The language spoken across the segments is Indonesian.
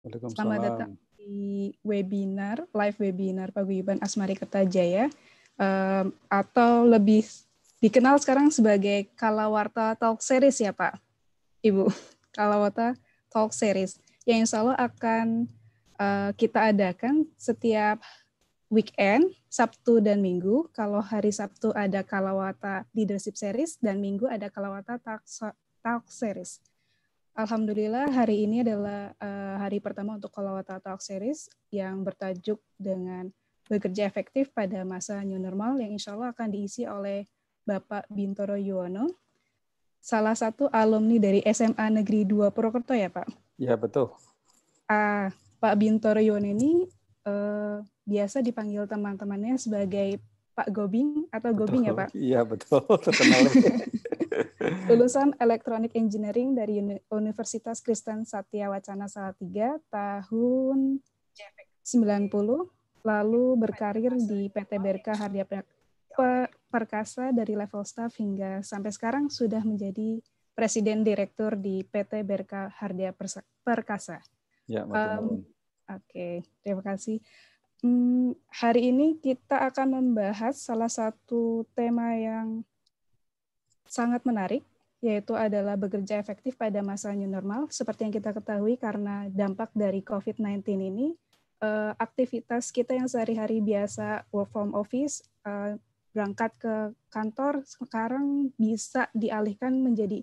Selamat datang di webinar, live webinar Paguyuban Asmari Kertajaya um, atau lebih dikenal sekarang sebagai Kalawarta Talk Series ya Pak, Ibu. Kalawarta Talk Series yang insya Allah akan uh, kita adakan setiap weekend, Sabtu dan Minggu. Kalau hari Sabtu ada Kalawata Leadership Series dan Minggu ada Kalawata Talk Series. Alhamdulillah hari ini adalah uh, hari pertama untuk Kolawata Talk Series yang bertajuk dengan bekerja efektif pada masa new normal yang insya Allah akan diisi oleh Bapak Bintoro Yuwono, salah satu alumni dari SMA Negeri 2 Purwokerto ya Pak? Ya betul. Uh, Pak Bintoro Yuwono ini uh, biasa dipanggil teman-temannya sebagai Pak Gobing atau betul. Gobing ya Pak? Iya betul, terkenal. lulusan Electronic Engineering dari Universitas Kristen Satya Wacana Salatiga tahun 90, lalu berkarir di PT BRK Hardia Perkasa dari level staff hingga sampai sekarang sudah menjadi presiden direktur di PT BRK Hardia Perkasa. Ya, um, Oke, okay, terima kasih. Hmm, hari ini kita akan membahas salah satu tema yang sangat menarik yaitu adalah bekerja efektif pada masa new normal. Seperti yang kita ketahui karena dampak dari COVID-19 ini, eh, aktivitas kita yang sehari-hari biasa work from office, eh, berangkat ke kantor, sekarang bisa dialihkan menjadi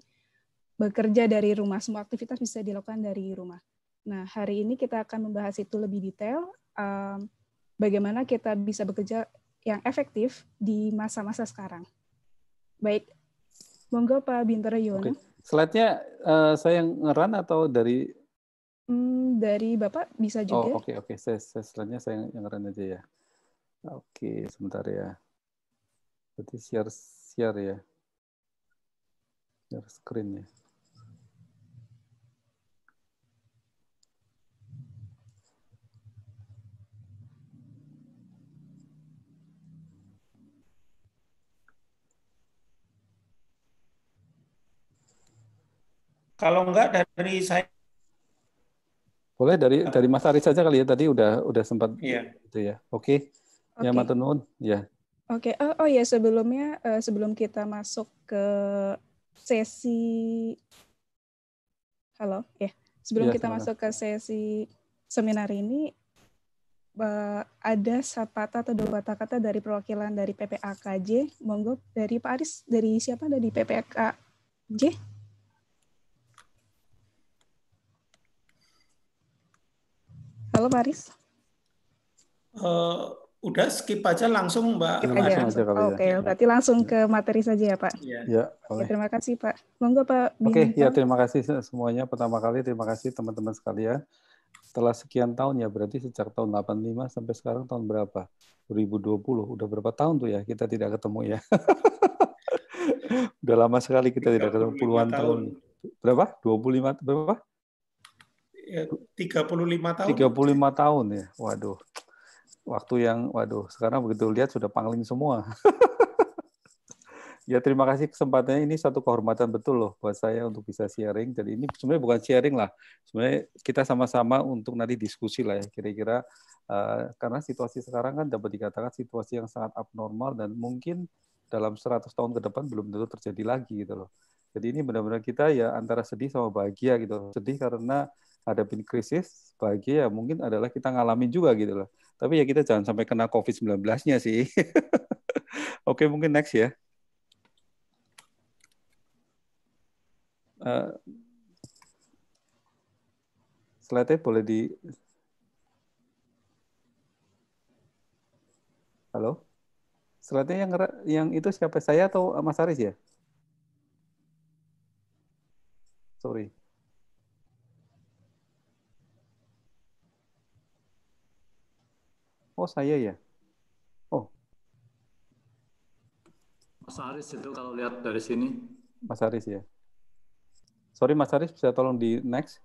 bekerja dari rumah. Semua aktivitas bisa dilakukan dari rumah. Nah, hari ini kita akan membahas itu lebih detail, eh, bagaimana kita bisa bekerja yang efektif di masa-masa sekarang. Baik, Monggo Pak Bintara Yono. Okay. Slide-nya uh, saya ngeran atau dari hmm, dari Bapak bisa oh, juga. Oh, oke okay, oke. Okay. Saya, saya slide-nya saya ngeran aja ya. Oke, okay, sebentar ya. Berarti share share ya. Share screen ya. Kalau enggak dari saya boleh dari dari Mas Aris saja kali ya tadi udah udah sempat iya. itu ya. Oke. Okay. okay. Ya matenun ya. Oke. Ya. Okay. Oh, oh ya sebelumnya eh, sebelum kita masuk ke sesi Halo, ya. Yeah. Sebelum ya, kita masuk ke sesi seminar ini eh, ada sapata atau dua kata kata dari perwakilan dari PPAKJ. Monggo dari Pak Aris dari siapa dari PPAKJ? Halo Maris. Uh, udah skip aja langsung Mbak. Oke, okay. Gitu. berarti langsung ke materi saja ya Pak. Iya. Ya, ya, terima kasih Pak. Monggo Pak. Oke, okay, ya terima kasih semuanya. Pertama kali terima kasih teman-teman sekalian. Setelah sekian tahun ya, berarti sejak tahun 85 sampai sekarang tahun berapa? 2020. Udah berapa tahun tuh ya kita tidak ketemu ya. Udah lama sekali kita tidak ketemu puluhan tahun. tahun. Berapa? 25 berapa? 35 ya, tahun. lima tahun ya. Waduh. Waktu yang waduh, sekarang begitu lihat sudah pangling semua. ya terima kasih kesempatannya ini satu kehormatan betul loh buat saya untuk bisa sharing. Jadi ini sebenarnya bukan sharing lah. Sebenarnya kita sama-sama untuk nanti diskusi lah ya kira-kira uh, karena situasi sekarang kan dapat dikatakan situasi yang sangat abnormal dan mungkin dalam 100 tahun ke depan belum tentu terjadi lagi gitu loh. Jadi ini benar-benar kita ya antara sedih sama bahagia gitu. Sedih karena hadapin krisis bagi ya mungkin adalah kita ngalamin juga gitu loh. Tapi ya kita jangan sampai kena COVID-19-nya sih. Oke, mungkin next ya. Uh, eh, slide boleh di Halo? Slide-nya yang yang itu siapa saya atau Mas Aris ya? Sorry. Oh saya ya. Oh. Mas Aris itu kalau lihat dari sini. Mas Aris ya. Sorry Mas Aris bisa tolong di next.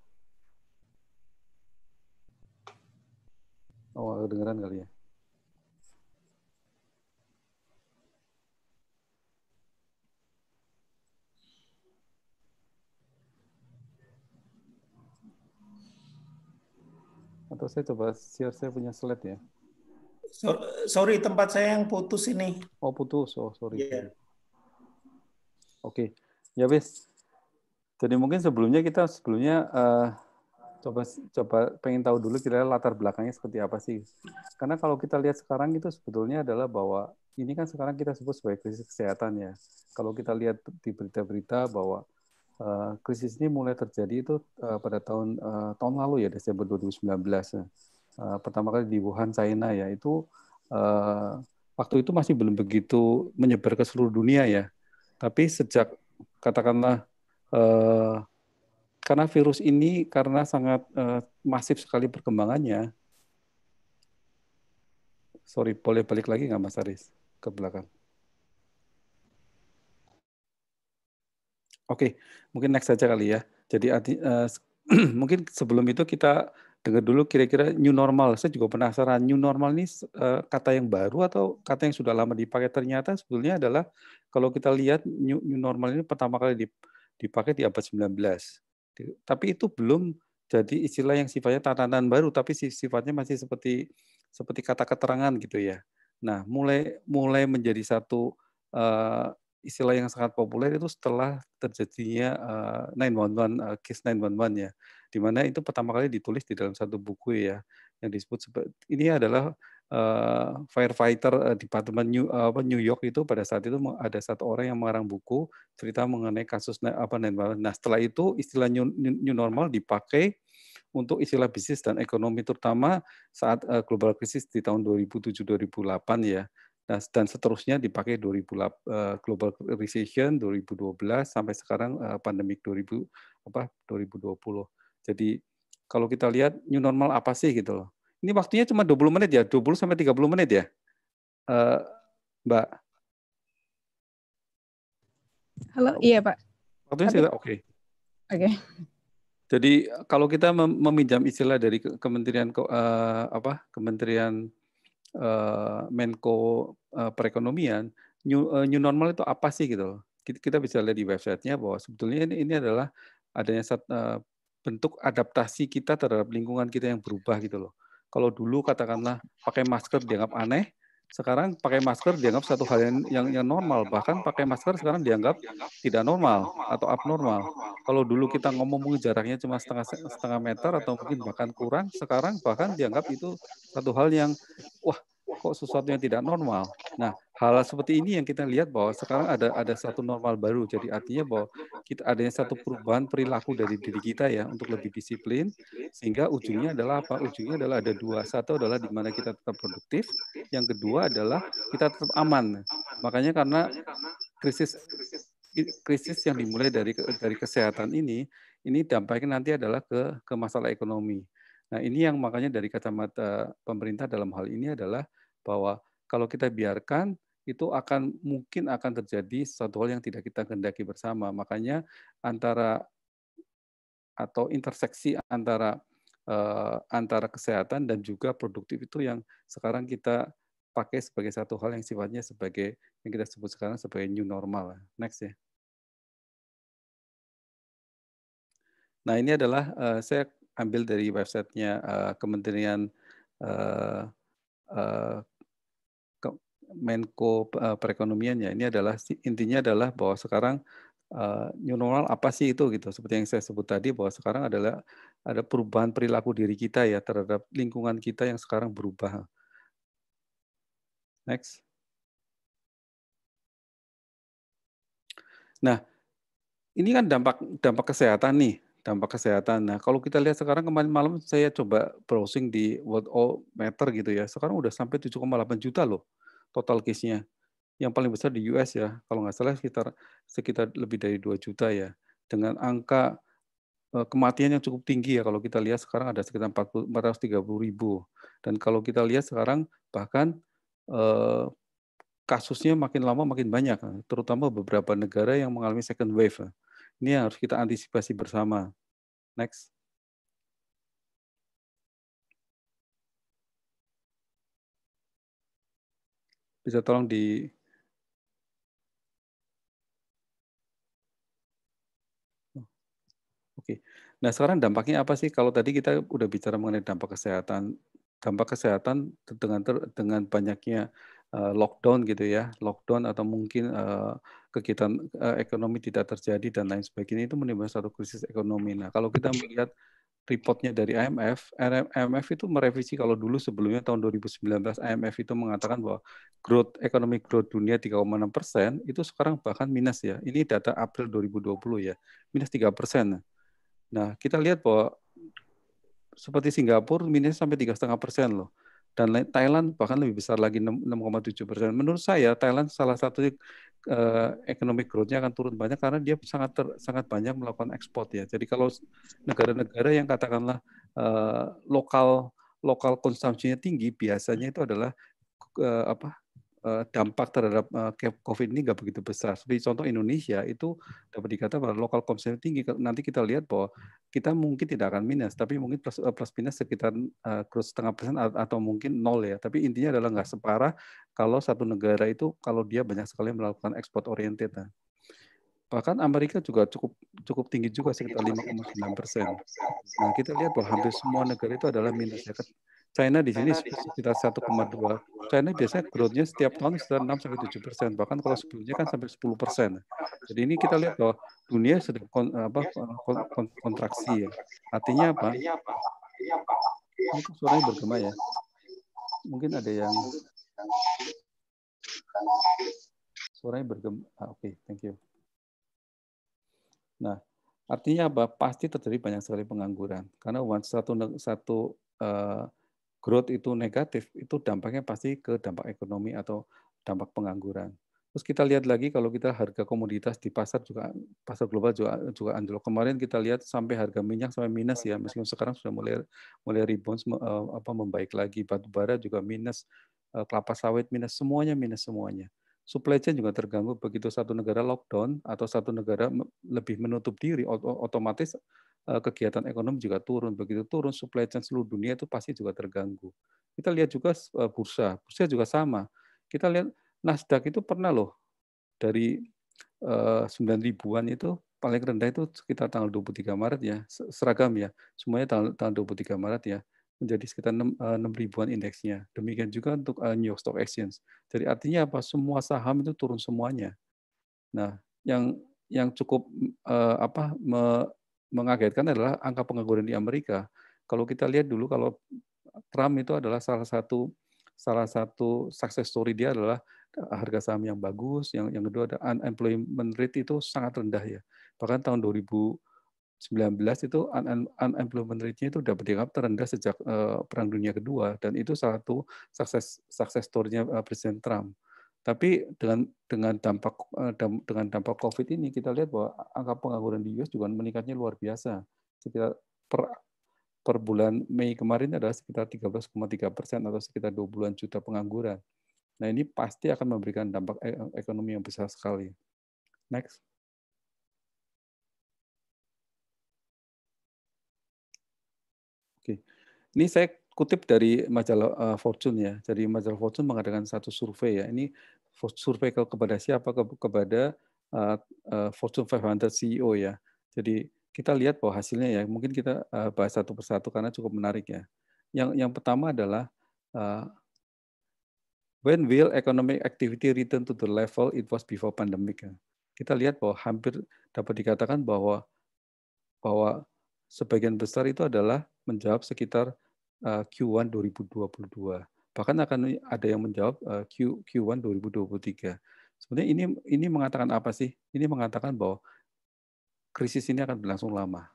Oh kedengeran kali ya. atau saya coba share saya punya slide ya sorry tempat saya yang putus ini. Oh putus, oh sorry. Yeah. Oke, okay. ya wis. Jadi mungkin sebelumnya kita sebelumnya uh, coba coba pengen tahu dulu kira latar belakangnya seperti apa sih. Karena kalau kita lihat sekarang itu sebetulnya adalah bahwa ini kan sekarang kita sebut sebagai krisis kesehatan ya. Kalau kita lihat di berita-berita bahwa uh, krisis ini mulai terjadi itu uh, pada tahun uh, tahun lalu ya Desember 2019. Eh, pertama kali di Wuhan, China ya itu uh, waktu itu masih belum begitu menyebar ke seluruh dunia ya. Tapi sejak katakanlah uh, karena virus ini karena sangat uh, masif sekali perkembangannya. Sorry, boleh balik lagi nggak Mas Aris ke belakang? Oke, okay, mungkin next saja kali ya. Jadi uh, mungkin sebelum itu kita dengar dulu kira-kira new normal. Saya juga penasaran new normal ini eh, kata yang baru atau kata yang sudah lama dipakai. Ternyata sebetulnya adalah kalau kita lihat new, new normal ini pertama kali dipakai di abad 19. Tapi itu belum jadi istilah yang sifatnya tatanan baru tapi sifatnya masih seperti seperti kata keterangan gitu ya. Nah, mulai mulai menjadi satu uh, istilah yang sangat populer itu setelah terjadinya uh, 911 uh, case 911 ya di mana itu pertama kali ditulis di dalam satu buku ya yang disebut ini adalah uh, firefighter uh, eh, departemen New, uh, New York itu pada saat itu ada satu orang yang mengarang buku cerita mengenai kasus apa nah setelah itu istilah new, new normal dipakai untuk istilah bisnis dan ekonomi terutama saat uh, global krisis di tahun 2007-2008 ya Nah, dan seterusnya dipakai 2008 uh, global recession 2012 sampai sekarang uh, pandemik 2000 apa 2020. Jadi kalau kita lihat new normal apa sih gitu loh. Ini waktunya cuma 20 menit ya, 20 sampai 30 menit ya. Uh, Mbak. Halo, iya Pak. Waktunya sudah oke. Oke. Jadi kalau kita meminjam istilah dari Kementerian uh, apa? Kementerian uh, Menko uh, Perekonomian, new, uh, new normal itu apa sih gitu loh. Kita, bisa lihat di websitenya bahwa sebetulnya ini, ini adalah adanya uh, bentuk adaptasi kita terhadap lingkungan kita yang berubah gitu loh. Kalau dulu katakanlah pakai masker dianggap aneh, sekarang pakai masker dianggap satu hal yang, yang yang normal, bahkan pakai masker sekarang dianggap tidak normal atau abnormal. Kalau dulu kita ngomong jaraknya cuma setengah setengah meter atau mungkin bahkan kurang, sekarang bahkan dianggap itu satu hal yang wah kok sesuatu yang tidak normal. Nah, hal seperti ini yang kita lihat bahwa sekarang ada ada satu normal baru. Jadi artinya bahwa kita adanya satu perubahan perilaku dari diri kita ya untuk lebih disiplin sehingga ujungnya adalah apa? Ujungnya adalah ada dua. Satu adalah di mana kita tetap produktif, yang kedua adalah kita tetap aman. Makanya karena krisis krisis yang dimulai dari dari kesehatan ini ini dampaknya nanti adalah ke ke masalah ekonomi. Nah, ini yang makanya dari kacamata pemerintah dalam hal ini adalah bahwa kalau kita biarkan itu akan mungkin akan terjadi sesuatu hal yang tidak kita kehendaki bersama. Makanya antara atau interseksi antara eh, antara kesehatan dan juga produktif itu yang sekarang kita pakai sebagai satu hal yang sifatnya sebagai yang kita sebut sekarang sebagai new normal. Next ya. Nah ini adalah eh, saya ambil dari websitenya eh, Kementerian eh, eh Menko eh, perekonomiannya perekonomian ya. Ini adalah intinya adalah bahwa sekarang eh, new normal apa sih itu gitu. Seperti yang saya sebut tadi bahwa sekarang adalah ada perubahan perilaku diri kita ya terhadap lingkungan kita yang sekarang berubah. Next. Nah, ini kan dampak dampak kesehatan nih, dampak kesehatan. Nah, kalau kita lihat sekarang kemarin malam saya coba browsing di World All Matter gitu ya. Sekarang udah sampai 7,8 juta loh total case-nya. Yang paling besar di US ya, kalau nggak salah sekitar sekitar lebih dari 2 juta ya. Dengan angka eh, kematian yang cukup tinggi ya kalau kita lihat sekarang ada sekitar 430 ribu dan kalau kita lihat sekarang bahkan eh, kasusnya makin lama makin banyak terutama beberapa negara yang mengalami second wave ini yang harus kita antisipasi bersama next bisa tolong di oh, Oke. Nah, sekarang dampaknya apa sih kalau tadi kita udah bicara mengenai dampak kesehatan? Dampak kesehatan dengan ter, dengan banyaknya uh, lockdown gitu ya, lockdown atau mungkin uh, kegiatan uh, ekonomi tidak terjadi dan lain sebagainya itu menimbulkan satu krisis ekonomi. Nah, kalau kita melihat reportnya dari IMF, IMF itu merevisi kalau dulu sebelumnya tahun 2019 IMF itu mengatakan bahwa growth ekonomi growth dunia 3,6 persen itu sekarang bahkan minus ya. Ini data April 2020 ya, minus 3 persen. Nah kita lihat bahwa seperti Singapura minus sampai tiga setengah persen loh dan Thailand bahkan lebih besar lagi 6,7 persen. Menurut saya Thailand salah satu uh, economic growth-nya akan turun banyak karena dia sangat ter, sangat banyak melakukan ekspor ya. Jadi kalau negara-negara yang katakanlah uh, lokal lokal konsumsinya tinggi biasanya itu adalah uh, apa Eh, dampak terhadap eh, COVID ini nggak begitu besar. Seperti contoh Indonesia itu dapat dikata bahwa local consumption tinggi. Nanti kita lihat bahwa kita mungkin tidak akan minus, tapi mungkin plus, eh, plus minus sekitar terus setengah persen atau mungkin nol ya. Tapi intinya adalah nggak separah kalau satu negara itu kalau dia banyak sekali melakukan ekspor oriented. Bahkan Amerika juga cukup cukup tinggi juga sekitar 5,9 persen. Nah kita lihat bahwa hampir semua negara itu adalah minus. Ya. China di sini sekitar 1,2. China biasanya growth-nya setiap tahun sekitar 6 sampai 7 persen. Bahkan kalau sebelumnya kan sampai 10 persen. Jadi ini kita lihat bahwa dunia sedang kon, apa, kon, kontraksi ya. Artinya apa? Ini suaranya bergema ya. Mungkin ada yang suaranya bergema. Ah, Oke, okay, thank you. Nah, artinya apa? Pasti terjadi banyak sekali pengangguran. Karena satu satu uh, growth itu negatif, itu dampaknya pasti ke dampak ekonomi atau dampak pengangguran. Terus kita lihat lagi kalau kita harga komoditas di pasar juga pasar global juga juga anjlok. Kemarin kita lihat sampai harga minyak sampai minus ya, meskipun sekarang sudah mulai mulai rebounds, eh, apa membaik lagi. Batu bara juga minus, eh, kelapa sawit minus, semuanya minus semuanya. Supply chain juga terganggu begitu satu negara lockdown atau satu negara lebih menutup diri otomatis Eh, kegiatan ekonomi juga turun. Begitu turun, supply chain seluruh dunia itu pasti juga terganggu. Kita lihat juga eh, bursa, bursa juga sama. Kita lihat Nasdaq itu pernah loh dari 9 eh, ribuan itu paling rendah itu sekitar tanggal 23 Maret ya, seragam ya, semuanya tanggal, tanggal 23 Maret ya, menjadi sekitar 6, 6 ribuan indeksnya. Demikian juga untuk New York Stock Exchange. Jadi artinya apa? Semua saham itu turun semuanya. Nah, yang yang cukup apa mengagetkan adalah angka pengangguran di Amerika. Kalau kita lihat dulu kalau Trump itu adalah salah satu salah satu success story dia adalah eh, harga saham yang bagus, yang yang kedua ada unemployment rate itu sangat rendah ya. Bahkan tahun 2019 itu unemployment rate-nya itu dapat dianggap terendah sejak uh, perang dunia kedua dan itu salah satu sukses sukses story-nya uh, Presiden Trump. Tapi dengan dengan dampak eh, dengan dampak COVID ini kita lihat bahwa angka pengangguran di US juga meningkatnya luar biasa. Sekitar per per bulan Mei kemarin adalah sekitar 13,3 persen atau sekitar 20 bulan juta pengangguran. Nah ini pasti akan memberikan dampak eh, ekonomi yang besar sekali. Next. Oke, ini saya kutip dari majalah uh, Fortune ya. Jadi majalah Fortune mengadakan satu survei ya. Ini survei ke kepada siapa? Ke kepada uh, uh, Fortune 500 CEO ya. Jadi kita lihat bahwa hasilnya ya. Mungkin kita uh, bahas satu persatu karena cukup menarik ya. Yang yang pertama adalah uh, when will economic activity return to the level it was before pandemic? Ya. Kita lihat bahwa hampir dapat dikatakan bahwa bahwa sebagian besar itu adalah menjawab sekitar Eh, Q1 2022. Bahkan akan ada yang menjawab eh, Q, Q1 2023. Sebenarnya ini ini mengatakan apa sih? Ini mengatakan bahwa krisis ini akan berlangsung lama.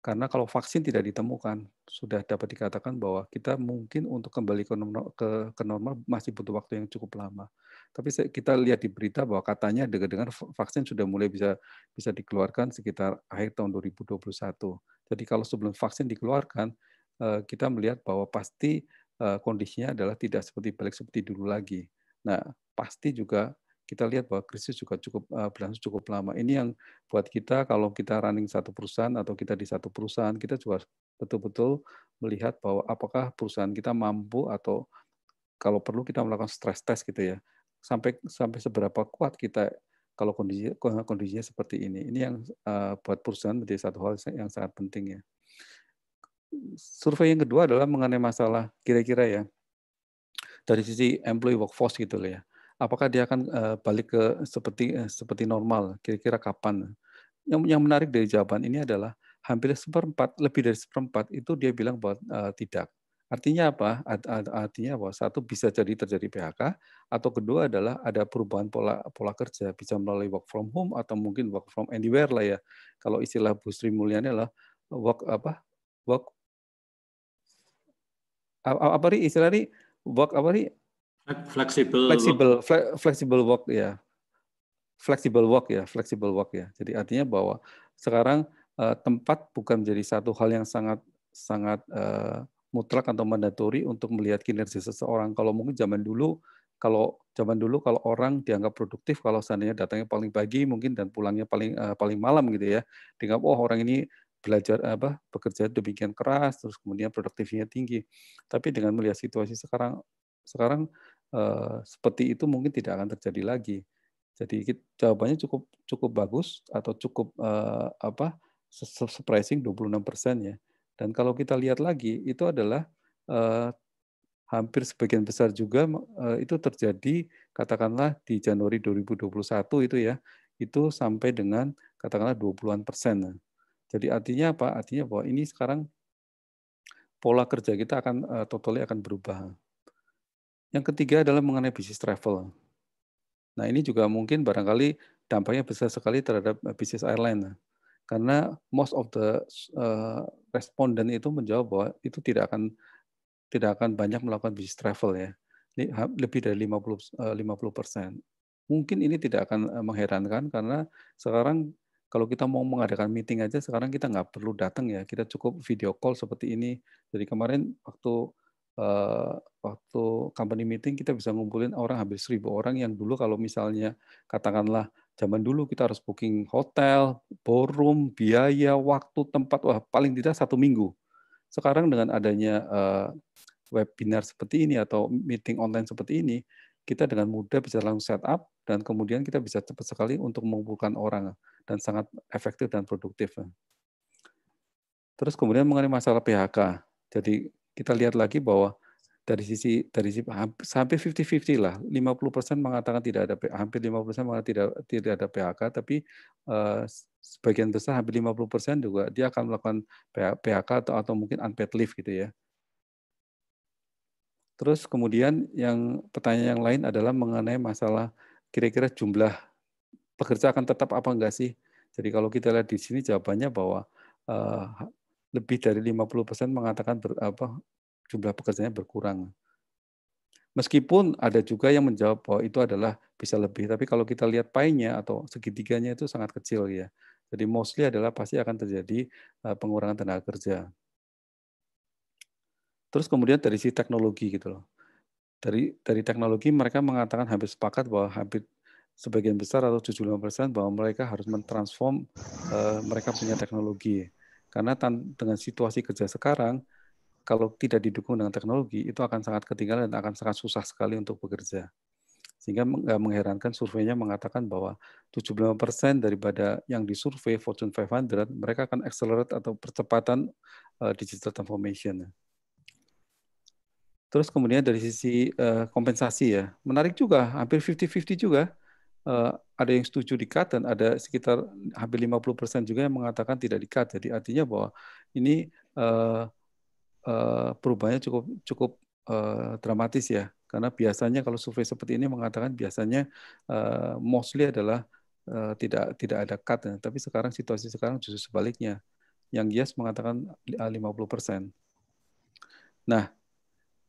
Karena kalau vaksin tidak ditemukan, sudah dapat dikatakan bahwa kita mungkin untuk kembali ke normal, ke, ke normal masih butuh waktu yang cukup lama. Tapi kita lihat di berita bahwa katanya dengar-dengar vaksin sudah mulai bisa bisa dikeluarkan sekitar akhir tahun 2021. Jadi kalau sebelum vaksin dikeluarkan, Eh, kita melihat bahwa pasti eh, kondisinya adalah tidak seperti balik seperti dulu lagi. Nah, pasti juga kita lihat bahwa krisis juga cukup eh, berlangsung cukup lama. Ini yang buat kita kalau kita running satu perusahaan atau kita di satu perusahaan, kita juga betul-betul melihat bahwa apakah perusahaan kita mampu atau kalau perlu kita melakukan stress test gitu ya. Sampai sampai seberapa kuat kita kalau kondisi kondisinya seperti ini. Ini yang buat perusahaan menjadi satu hal yang sangat penting ya survei yang kedua adalah mengenai masalah kira-kira ya dari sisi employee workforce gitu loh ya. Apakah dia akan eh, balik ke seperti eh, seperti normal kira-kira kapan? Yang yang menarik dari jawaban ini adalah hampir seperempat, lebih dari seperempat itu dia bilang bahwa uh, tidak. Artinya apa? Artinya bahwa satu bisa jadi terjadi PHK atau kedua adalah ada perubahan pola pola kerja bisa melalui work from home atau mungkin work from anywhere lah ya. Kalau istilah Bu Sri Mulyani adalah work apa? work apa nih istilah istilahnya work apa nih fleksibel fleksibel flexible work ya flexible work ya flexible work ya jadi artinya bahwa sekarang uh, tempat bukan menjadi satu hal yang sangat sangat uh, mutlak atau mandatori untuk melihat kinerja seseorang kalau mungkin zaman dulu kalau zaman dulu kalau orang dianggap produktif kalau seandainya datangnya paling pagi mungkin dan pulangnya paling uh, paling malam gitu ya dianggap oh orang ini belajar apa bekerja demikian keras terus kemudian produktifnya tinggi tapi dengan melihat situasi sekarang sekarang eh, seperti itu mungkin tidak akan terjadi lagi jadi jawabannya cukup cukup bagus atau cukup eh, apa surprising 26 persen ya dan kalau kita lihat lagi itu adalah eh, hampir sebagian besar juga eh, itu terjadi katakanlah di Januari 2021 itu ya itu sampai dengan katakanlah 20-an persen jadi artinya apa? Artinya bahwa ini sekarang pola kerja kita akan uh, totally akan berubah. Yang ketiga adalah mengenai bisnis travel. Nah ini juga mungkin barangkali dampaknya besar sekali terhadap eh, bisnis airline. Karena most of the eh, responden itu menjawab bahwa itu tidak akan tidak akan banyak melakukan bisnis travel ya. Lebih dari 50 50 persen. Mungkin ini tidak akan mengherankan karena sekarang kalau kita mau mengadakan meeting aja sekarang kita nggak perlu datang ya, kita cukup video call seperti ini. Jadi kemarin waktu uh, waktu company meeting kita bisa ngumpulin orang hampir seribu orang yang dulu kalau misalnya katakanlah zaman dulu kita harus booking hotel, ballroom, biaya, waktu, tempat, wah paling tidak satu minggu. Sekarang dengan adanya uh, webinar seperti ini atau meeting online seperti ini, kita dengan mudah bisa langsung setup dan kemudian kita bisa cepat sekali untuk mengumpulkan orang dan sangat efektif dan produktif. Terus kemudian mengenai masalah PHK. Jadi kita lihat lagi bahwa dari sisi dari sisi sampai 50-50 lah. 50% mengatakan tidak ada hampir 50% mengatakan tidak tidak ada PHK tapi uh, sebagian besar hampir 50% juga dia akan melakukan PHK atau atau mungkin unpaid leave gitu ya. Terus kemudian yang pertanyaan yang lain adalah mengenai masalah kira-kira jumlah pekerja akan tetap apa enggak sih? Jadi kalau kita lihat di sini jawabannya bahwa uh, lebih dari 50% mengatakan ber, apa, jumlah pekerjanya berkurang. Meskipun ada juga yang menjawab bahwa itu adalah bisa lebih, tapi kalau kita lihat pie-nya atau segitiganya itu sangat kecil ya. Jadi mostly adalah pasti akan terjadi eh, pengurangan tenaga kerja. Terus kemudian dari sisi teknologi gitu loh. Dari dari teknologi mereka mengatakan hampir sepakat bahwa hampir sebagian besar atau 75% bahwa mereka harus mentransform uh, mereka punya teknologi. Karena dengan situasi kerja sekarang, kalau tidak didukung dengan teknologi, itu akan sangat ketinggalan dan akan sangat susah sekali untuk bekerja. Sehingga nggak mengherankan surveinya mengatakan bahwa 75% daripada yang disurvei Fortune 500, mereka akan accelerate atau percepatan uh, digital transformation. Terus kemudian dari sisi uh, kompensasi ya, menarik juga, hampir 50-50 juga uh, ada yang setuju di cut dan ada sekitar hampir 50% juga yang mengatakan tidak di cut. Jadi artinya bahwa ini uh, uh, perubahannya cukup cukup uh, dramatis ya. Karena biasanya kalau survei seperti ini mengatakan biasanya uh, mostly adalah uh, tidak tidak ada cut. Tapi sekarang situasi sekarang justru sebaliknya. Yang yes mengatakan 50%. Nah,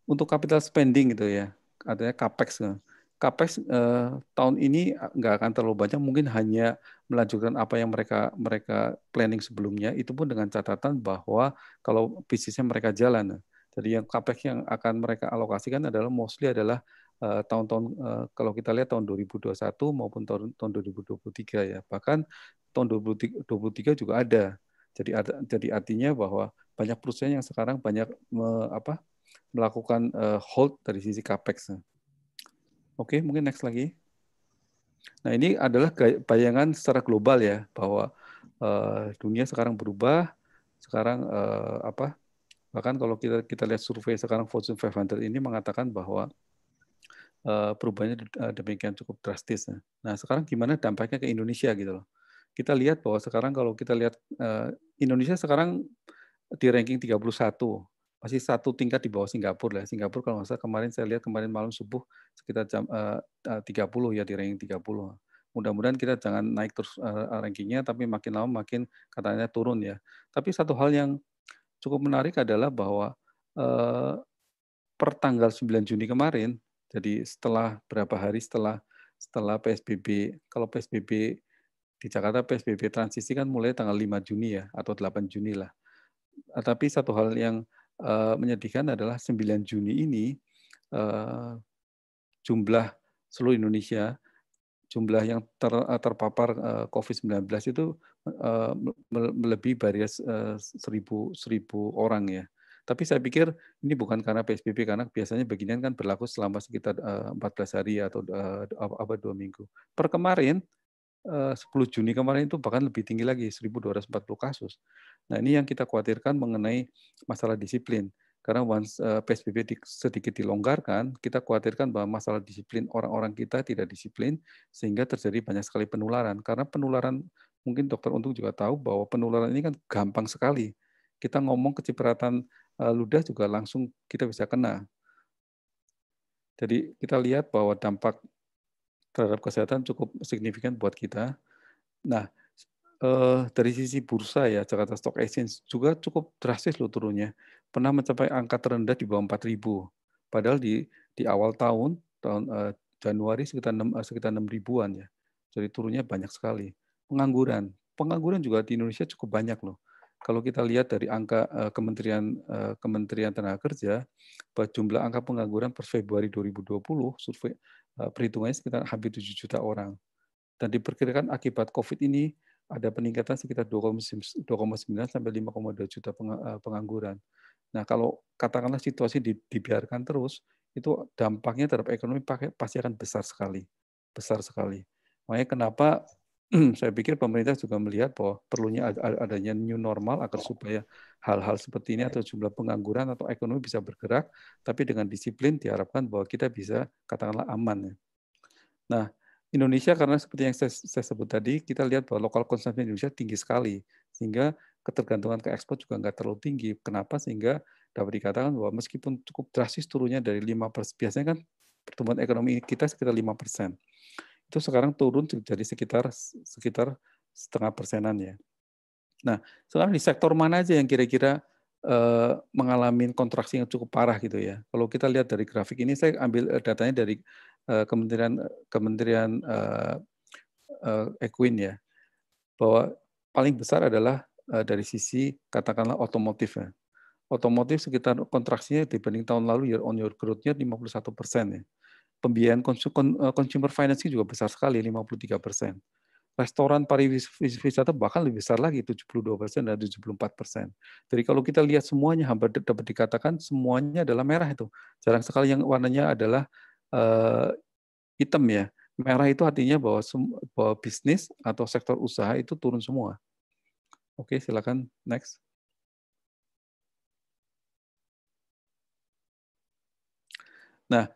untuk capital spending gitu ya, artinya capex. Gitu Kapex uh, eh, tahun ini eh, nggak akan terlalu banyak, mungkin hanya melanjutkan apa yang mereka mereka planning sebelumnya. Itu pun dengan catatan bahwa kalau bisnisnya mereka jalan. Eh, jadi yang capex yang akan mereka alokasikan adalah mostly adalah tahun-tahun uh, uh, kalau kita lihat tahun 2021 maupun tahun tahun 2023 ya bahkan tahun 2023 juga ada jadi ada, jadi artinya bahwa banyak perusahaan yang sekarang banyak me, apa, melakukan uh, hold dari sisi capex. Oke, okay, mungkin next lagi. Nah, ini adalah bayangan secara global ya bahwa uh, dunia sekarang berubah. Sekarang uh, apa? Bahkan kalau kita kita lihat survei sekarang Fortune 500 ini mengatakan bahwa uh, perubahannya demikian cukup drastis. Nah, sekarang gimana dampaknya ke Indonesia gitu loh. Kita lihat bahwa sekarang kalau kita lihat uh, Indonesia sekarang di ranking 31 masih satu tingkat di bawah Singapura lah. Singapura kalau masa kemarin saya lihat kemarin malam subuh sekitar jam eh, eh, uh, 30 ya di ranking 30. Mudah-mudahan kita jangan naik terus uh, rankingnya, tapi makin lama makin katanya turun ya. Tapi satu hal yang cukup menarik adalah bahwa uh, per tanggal 9 Juni kemarin, jadi setelah berapa hari setelah setelah PSBB, kalau PSBB di Jakarta PSBB transisi kan mulai tanggal 5 Juni ya atau 8 Juni lah. Tapi satu hal yang Eh, menyedihkan adalah 9 Juni ini eh, jumlah seluruh Indonesia jumlah yang ter, eh, terpapar COVID-19 itu melebihi baris 1000 seribu orang ya. Tapi saya pikir ini bukan karena PSBB karena biasanya beginian kan berlaku selama sekitar 14 hari atau apa dua minggu. Per kemarin 10 eh, Juni kemarin itu bahkan lebih tinggi lagi 1240 kasus. Nah, ini yang kita khawatirkan mengenai masalah disiplin. Karena once eh, PSBB sedikit dilonggarkan, kita khawatirkan bahwa masalah disiplin orang-orang kita tidak disiplin sehingga terjadi banyak sekali penularan. Karena penularan mungkin dokter Untung juga tahu bahwa penularan ini kan gampang sekali. Kita ngomong kecipratan eh, ludah juga langsung kita bisa kena. Jadi kita lihat bahwa dampak terhadap kesehatan cukup signifikan buat kita. Nah, eh, dari sisi bursa ya, Jakarta Stock Exchange juga cukup drastis loh turunnya. Pernah mencapai angka terendah di bawah 4000. Padahal di di awal tahun tahun eh, Januari sekitar 6 eh, sekitar 6 ribuan ya. Jadi turunnya banyak sekali. Pengangguran, pengangguran juga di Indonesia cukup banyak loh. Kalau kita lihat dari angka eh, Kementerian eh, Kementerian Tenaga Kerja, jumlah angka pengangguran per Februari 2020 survei Eh, perhitungannya sekitar hampir 7 juta orang. Dan diperkirakan akibat COVID ini ada peningkatan sekitar 2,9 sampai 5,2 juta eh, pengangguran. Nah, kalau katakanlah situasi dibiarkan terus, itu dampaknya terhadap ekonomi pasti akan besar sekali. Besar sekali. Makanya kenapa saya pikir pemerintah juga melihat bahwa perlunya adanya new normal agar supaya hal-hal seperti ini atau jumlah pengangguran atau ekonomi bisa bergerak, tapi dengan disiplin diharapkan bahwa kita bisa katakanlah aman. Ya. Nah, Indonesia karena seperti yang saya, saya sebut tadi, kita lihat bahwa lokal konsumsi Indonesia tinggi sekali, sehingga ketergantungan ke ekspor juga nggak terlalu tinggi. Kenapa? Sehingga dapat dikatakan bahwa meskipun cukup drastis turunnya dari 5 persen, biasanya kan pertumbuhan ekonomi kita sekitar 5 persen itu sekarang turun jadi sekitar sekitar setengah persenan ya. Nah, sekarang di sektor mana aja yang kira-kira eh, mengalami kontraksi yang cukup parah gitu ya. Kalau kita lihat dari grafik ini, saya ambil eh, datanya dari eh, Kementerian Kementerian eh, eh, Equin ya, bahwa paling besar adalah eh, dari sisi katakanlah otomotif ya. Otomotif sekitar kontraksinya dibanding tahun lalu year on year growth-nya 51 persen ya Pembiayaan eh, consumer financing juga besar sekali, 53 persen. Restoran pariwisata bahkan lebih besar lagi, 72 persen dan 74 persen. Jadi kalau kita lihat semuanya, hampir dapat dikatakan semuanya adalah merah itu. Jarang sekali yang warnanya adalah uh, hitam ya. Merah itu artinya bahwa, bahwa bisnis atau sektor usaha itu turun semua. Oke, silakan next. Nah,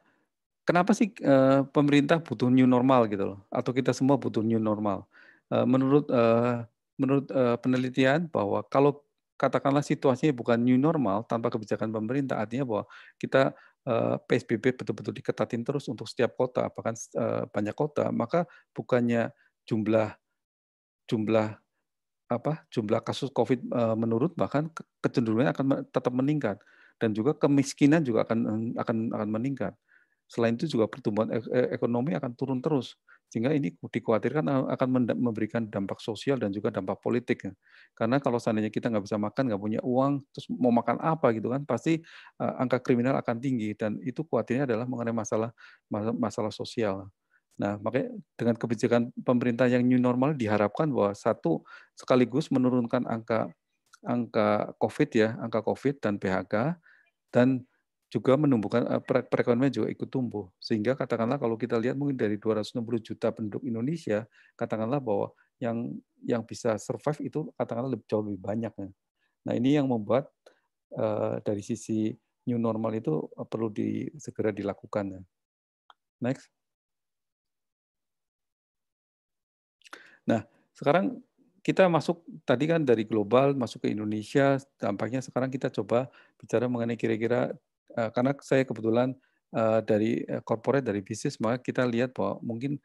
kenapa sih uh, pemerintah butuh new normal gitu loh atau kita semua butuh new normal uh, menurut uh, menurut uh, penelitian bahwa kalau katakanlah situasinya bukan new normal tanpa kebijakan pemerintah artinya bahwa kita PSBB betul-betul diketatin terus untuk setiap kota bahkan banyak kota maka bukannya jumlah jumlah apa jumlah kasus COVID uh, menurun bahkan kecenderungannya akan tetap meningkat dan juga kemiskinan juga akan akan akan meningkat Selain itu juga pertumbuhan eh, ekonomi akan turun terus sehingga ini dikhawatirkan eh, akan memberikan dampak sosial dan juga dampak politik ya. karena kalau seandainya kita nggak bisa makan nggak punya uang terus mau makan apa gitu kan pasti eh, angka kriminal akan tinggi dan itu khawatirnya adalah mengenai masalah masalah sosial nah makanya dengan kebijakan pemerintah yang new normal diharapkan bahwa satu sekaligus menurunkan angka angka covid ya angka covid dan phk dan juga menumbuhkan perekonomian juga ikut tumbuh. Sehingga katakanlah kalau kita lihat mungkin dari 260 juta penduduk Indonesia, katakanlah bahwa yang yang bisa survive itu katakanlah lebih jauh lebih banyak. Nah, ini yang membuat dari sisi new normal itu perlu di, segera dilakukan. Ya. Next. Nah, sekarang kita masuk tadi kan dari global masuk ke Indonesia, dampaknya sekarang kita coba bicara mengenai kira-kira Eh, karena saya kebetulan eh, dari eh, corporate dari bisnis maka kita lihat bahwa mungkin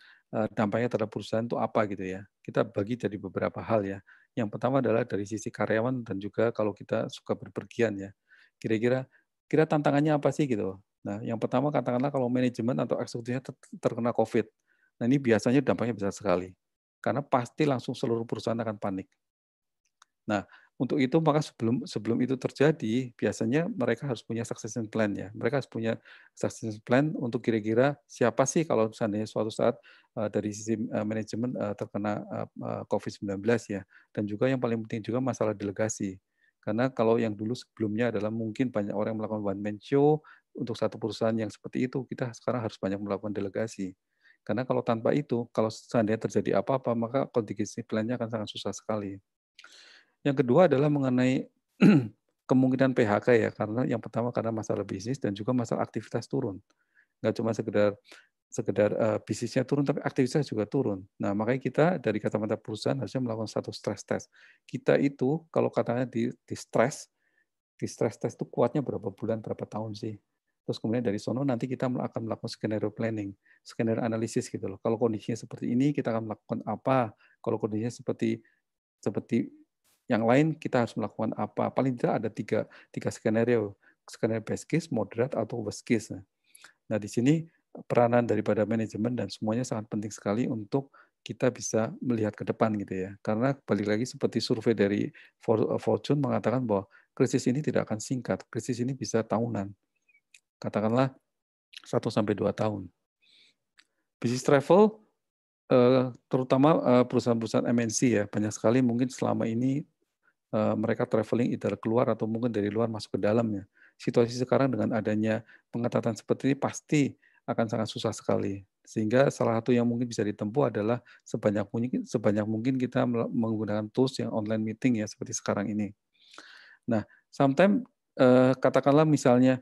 dampaknya terhadap perusahaan itu apa gitu ya. Kita bagi jadi beberapa hal ya. Yang pertama adalah dari sisi karyawan dan juga kalau kita suka berpergian ya. Kira-kira kira tantangannya apa sih gitu. Nah, yang pertama katakanlah kalau manajemen atau eksekutifnya terkena COVID. Nah, ini biasanya dampaknya besar sekali. Karena pasti langsung seluruh perusahaan akan panik. Nah, untuk itu maka sebelum sebelum itu terjadi biasanya mereka harus punya succession plan ya. Mereka harus punya succession plan untuk kira-kira siapa sih kalau misalnya suatu saat eh, dari sisi eh, manajemen eh, terkena COVID-19 ya. Dan juga yang paling penting juga masalah delegasi. Karena kalau yang dulu sebelumnya adalah mungkin banyak orang yang melakukan one man show untuk satu perusahaan yang seperti itu kita sekarang harus banyak melakukan delegasi. Karena kalau tanpa itu, kalau seandainya terjadi apa-apa, maka contingency plan-nya akan sangat susah sekali. Yang kedua adalah mengenai kemungkinan PHK ya, karena yang pertama karena masalah bisnis dan juga masalah aktivitas turun. Nggak cuma sekedar sekedar uh, bisnisnya turun, tapi aktivitas juga turun. Nah, makanya kita dari kata kata-kata perusahaan harusnya melakukan satu stress test. Kita itu kalau katanya di, di stress, di stress test itu kuatnya berapa bulan, berapa tahun sih? Terus kemudian dari sono nanti kita akan melakukan skenario planning, skenario analisis gitu loh. Kalau kondisinya seperti ini kita akan melakukan apa? Kalau kondisinya seperti seperti yang lain kita harus melakukan apa? Paling tidak ada tiga, tiga skenario. Skenario best case, moderate, atau worst case. Nah, di sini peranan daripada manajemen dan semuanya sangat penting sekali untuk kita bisa melihat ke depan gitu ya. Karena balik lagi seperti survei dari eh, Fortune mengatakan bahwa krisis ini tidak akan singkat. Krisis ini bisa tahunan. Katakanlah 1 sampai dua tahun. Bisnis travel eh, terutama eh, perusahaan-perusahaan MNC ya banyak sekali mungkin selama ini Eh, mereka traveling either keluar atau mungkin dari luar masuk ke dalamnya. Situasi sekarang dengan adanya pengetatan seperti ini pasti akan sangat susah sekali. Sehingga salah satu yang mungkin bisa ditempuh adalah sebanyak mungkin sebanyak mungkin kita menggunakan tools yang online meeting ya seperti sekarang ini. Nah, sometimes eh, katakanlah misalnya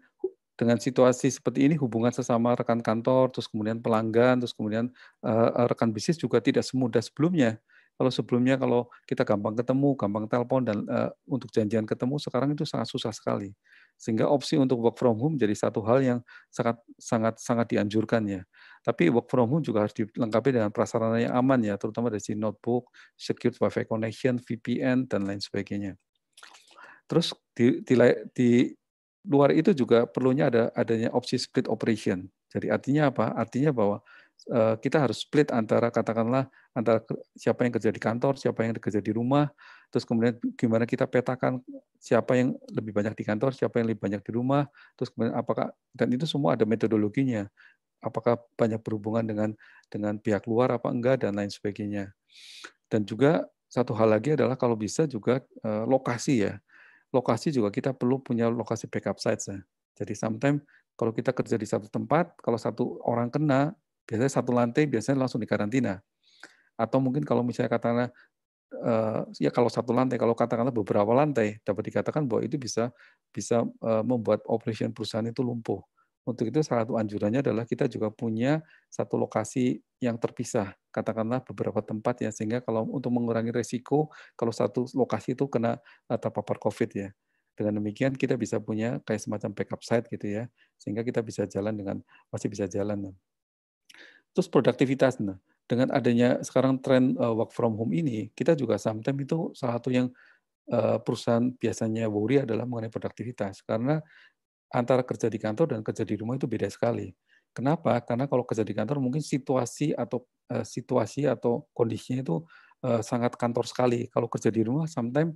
dengan situasi seperti ini hubungan sesama rekan kantor, terus kemudian pelanggan, terus kemudian eh, rekan bisnis juga tidak semudah sebelumnya. Kalau sebelumnya kalau kita gampang ketemu, gampang telepon dan uh, untuk janjian ketemu, sekarang itu sangat susah sekali. Sehingga opsi untuk work from home jadi satu hal yang sangat sangat sangat dianjurkan ya. Tapi work from home juga harus dilengkapi dengan prasarana yang aman ya, terutama dari si notebook, secure wifi connection, VPN dan lain sebagainya. Terus di, di, di luar itu juga perlunya ada adanya opsi split operation. Jadi artinya apa? Artinya bahwa Eh, kita harus split antara katakanlah antara siapa yang kerja di kantor, siapa yang kerja di rumah, terus kemudian gimana kita petakan siapa yang lebih banyak di kantor, siapa yang lebih banyak di rumah, terus kemudian apakah dan itu semua ada metodologinya. Apakah banyak berhubungan dengan dengan pihak luar apa enggak dan lain sebagainya. Dan juga satu hal lagi adalah kalau bisa juga eh, lokasi ya. Lokasi juga kita perlu punya lokasi backup sites ya. Jadi sometimes kalau kita kerja di satu tempat, kalau satu orang kena, Biasanya satu lantai biasanya langsung dikarantina. Atau mungkin kalau misalnya katakanlah uh, ya kalau satu lantai, kalau katakanlah beberapa lantai dapat dikatakan bahwa itu bisa bisa uh, membuat operation perusahaan itu lumpuh. Untuk itu salah satu anjurannya adalah kita juga punya satu lokasi yang terpisah, katakanlah beberapa tempat ya sehingga kalau untuk mengurangi resiko kalau satu lokasi itu kena eh, terpapar COVID ya. Dengan demikian kita bisa punya kayak semacam backup site gitu ya, sehingga kita bisa jalan dengan masih bisa jalan. Terus produktivitas. Nah, dengan adanya sekarang tren uh, eh, work from home ini, kita juga sometimes itu salah satu yang uh, perusahaan biasanya worry adalah mengenai produktivitas. Karena antara kerja di kantor dan kerja di rumah itu beda sekali. Kenapa? Karena kalau kerja di kantor mungkin situasi atau uh, situasi atau kondisinya itu uh, sangat kantor sekali. Kalau kerja di rumah, sometimes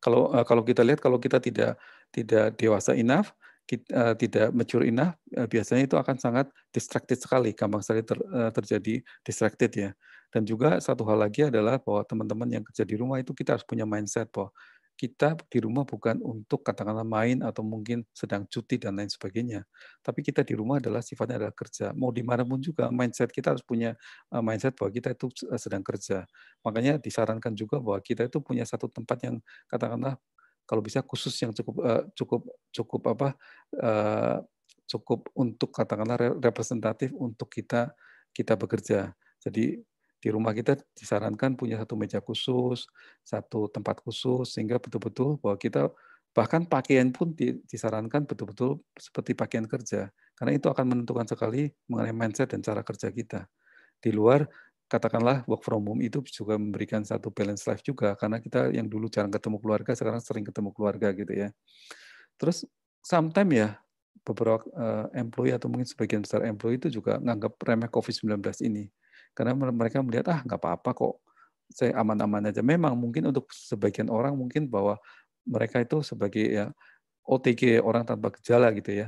kalau uh, kalau kita lihat kalau kita tidak tidak dewasa enough, kita, uh, eh, tidak mature enough, uh, biasanya itu akan sangat distracted sekali, gampang sekali ter, uh, terjadi distracted ya. Dan juga satu hal lagi adalah bahwa teman-teman yang kerja di rumah itu kita harus punya mindset bahwa kita di rumah bukan untuk katakanlah main atau mungkin sedang cuti dan lain sebagainya. Tapi kita di rumah adalah sifatnya adalah kerja. Mau dimanapun juga mindset kita harus punya mindset bahwa kita itu sedang kerja. Makanya disarankan juga bahwa kita itu punya satu tempat yang katakanlah kalau bisa khusus yang cukup uh, cukup cukup apa uh, cukup untuk katakanlah representatif untuk kita kita bekerja. Jadi di rumah kita disarankan punya satu meja khusus, satu tempat khusus sehingga betul-betul bahwa kita bahkan pakaian pun disarankan betul-betul seperti pakaian kerja karena itu akan menentukan sekali mengenai mindset dan cara kerja kita. Di luar katakanlah work from home itu juga memberikan satu balance life juga karena kita yang dulu jarang ketemu keluarga sekarang sering ketemu keluarga gitu ya. Terus sometimes ya beberapa uh, employee atau mungkin sebagian besar employee itu juga nganggap remeh COVID-19 ini karena mereka melihat ah nggak apa-apa kok saya aman-aman aja. Memang mungkin untuk sebagian orang mungkin bahwa mereka itu sebagai ya OTG orang tanpa gejala gitu ya,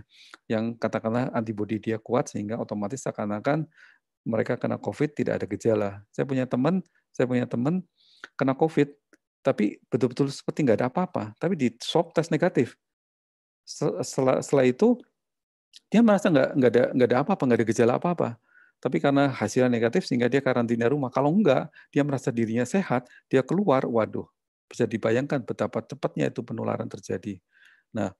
yang katakanlah antibodi dia kuat sehingga otomatis seakan-akan mereka kena COVID tidak ada gejala. Saya punya teman, saya punya teman kena COVID, tapi betul-betul seperti nggak ada apa-apa. Tapi di swab tes negatif. Setelah, setelah itu dia merasa nggak nggak ada nggak ada apa-apa, nggak ada gejala apa-apa. Tapi karena hasilnya negatif sehingga dia karantina rumah. Kalau enggak, dia merasa dirinya sehat, dia keluar, waduh, bisa dibayangkan betapa cepatnya itu penularan terjadi. Nah,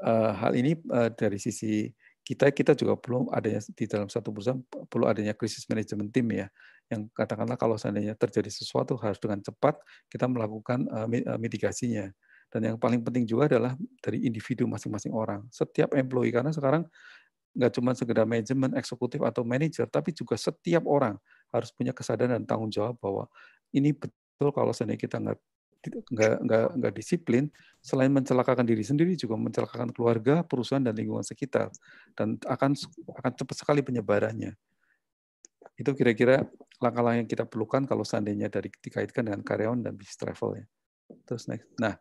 eh, hal ini eh, dari sisi kita kita juga perlu adanya di dalam satu perusahaan perlu adanya krisis manajemen tim ya yang katakanlah kalau seandainya terjadi sesuatu harus dengan cepat kita melakukan eh, eh, mitigasinya dan yang paling penting juga adalah dari individu masing-masing orang setiap employee karena sekarang nggak cuma sekedar manajemen eksekutif atau manajer tapi juga setiap orang harus punya kesadaran dan tanggung jawab bahwa ini betul kalau seandainya kita nggak nggak nggak nggak disiplin, selain mencelakakan diri sendiri juga mencelakakan keluarga, perusahaan dan lingkungan sekitar dan akan akan cepat sekali penyebarannya. Itu kira-kira langkah-langkah yang kita perlukan kalau seandainya dari dikaitkan dengan karyawan dan bisnis travel ya. Terus next. Nah,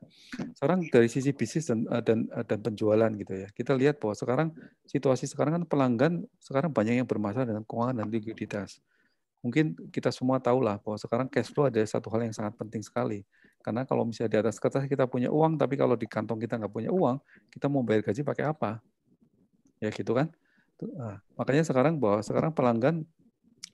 sekarang dari sisi bisnis dan eh, dan eh, dan penjualan gitu ya. Kita lihat bahwa sekarang situasi sekarang kan pelanggan sekarang banyak yang bermasalah dengan keuangan dan likuiditas. Mungkin kita semua tahu lah bahwa sekarang cash flow adalah satu hal yang sangat penting sekali karena kalau misalnya di atas kertas kita punya uang, tapi kalau di kantong kita nggak punya uang, kita mau bayar gaji pakai apa? Ya gitu kan? Nah, makanya sekarang bahwa sekarang pelanggan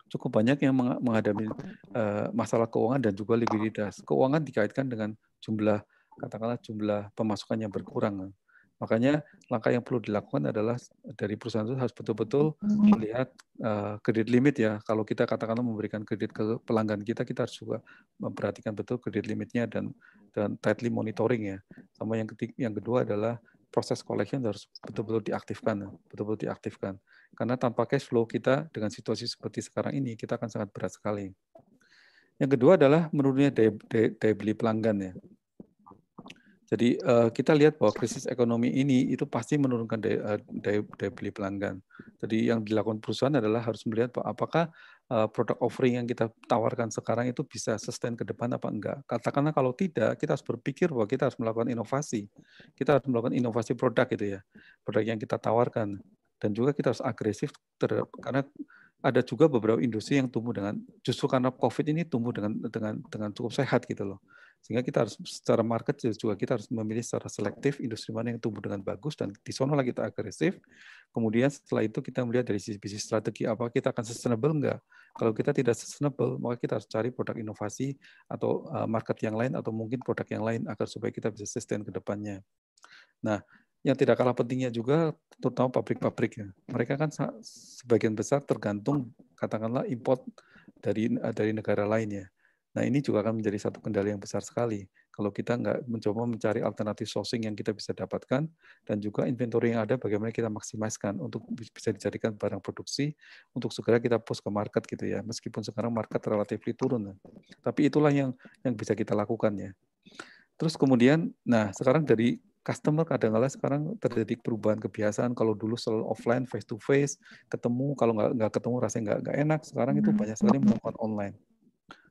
cukup banyak yang menghadapi eh, masalah keuangan dan juga likuiditas. Keuangan dikaitkan dengan jumlah katakanlah jumlah pemasukan yang berkurang. Makanya langkah yang perlu dilakukan adalah dari perusahaan itu harus betul-betul mm-hmm. melihat uh, limit ya. Kalau kita katakanlah memberikan kredit ke pelanggan kita, kita harus juga memperhatikan betul kredit limitnya dan dan tightly monitoring ya. Sama yang ketiga, yang kedua adalah proses collection harus betul-betul diaktifkan, betul-betul diaktifkan. Karena tanpa cash flow kita dengan situasi seperti sekarang ini kita akan sangat berat sekali. Yang kedua adalah menurunnya daya, daya, daya beli pelanggan ya. Jadi uh, kita lihat bahwa krisis ekonomi ini itu pasti menurunkan daya, eh, daya, daya beli pelanggan. Jadi yang dilakukan perusahaan adalah harus melihat bahwa apakah uh, produk offering yang kita tawarkan sekarang itu bisa sustain ke depan apa enggak. Katakanlah kalau tidak, kita harus berpikir bahwa kita harus melakukan inovasi. Kita harus melakukan inovasi produk gitu ya, produk yang kita tawarkan. Dan juga kita harus agresif terhadap karena ada juga beberapa industri yang tumbuh dengan justru karena COVID ini tumbuh dengan dengan dengan cukup sehat gitu loh. Sehingga kita harus secara market juga kita harus memilih secara selektif industri mana yang tumbuh dengan bagus dan di sana lagi kita agresif. Kemudian setelah itu kita melihat dari sisi bisnis strategi apa kita akan sustainable enggak. Kalau kita tidak sustainable, maka kita harus cari produk inovasi atau eh, market yang lain atau mungkin produk yang lain agar supaya kita bisa sustain ke depannya. Nah, yang tidak kalah pentingnya juga terutama pabrik-pabrik ya. Mereka kan sebagian besar tergantung katakanlah import dari eh, dari negara lainnya Nah ini juga akan menjadi satu kendala yang besar sekali kalau kita nggak mencoba mencari alternatif sourcing yang kita bisa dapatkan dan juga inventory yang ada bagaimana kita maksimalkan untuk bisa dijadikan barang produksi untuk segera kita post ke market gitu ya meskipun sekarang market relatif turun tapi itulah yang yang bisa kita lakukan ya terus kemudian nah sekarang dari customer kadang-kala sekarang terjadi perubahan kebiasaan kalau dulu selalu offline face to face ketemu kalau nggak nggak ketemu rasanya nggak nggak enak sekarang itu hmm. banyak sekali melakukan online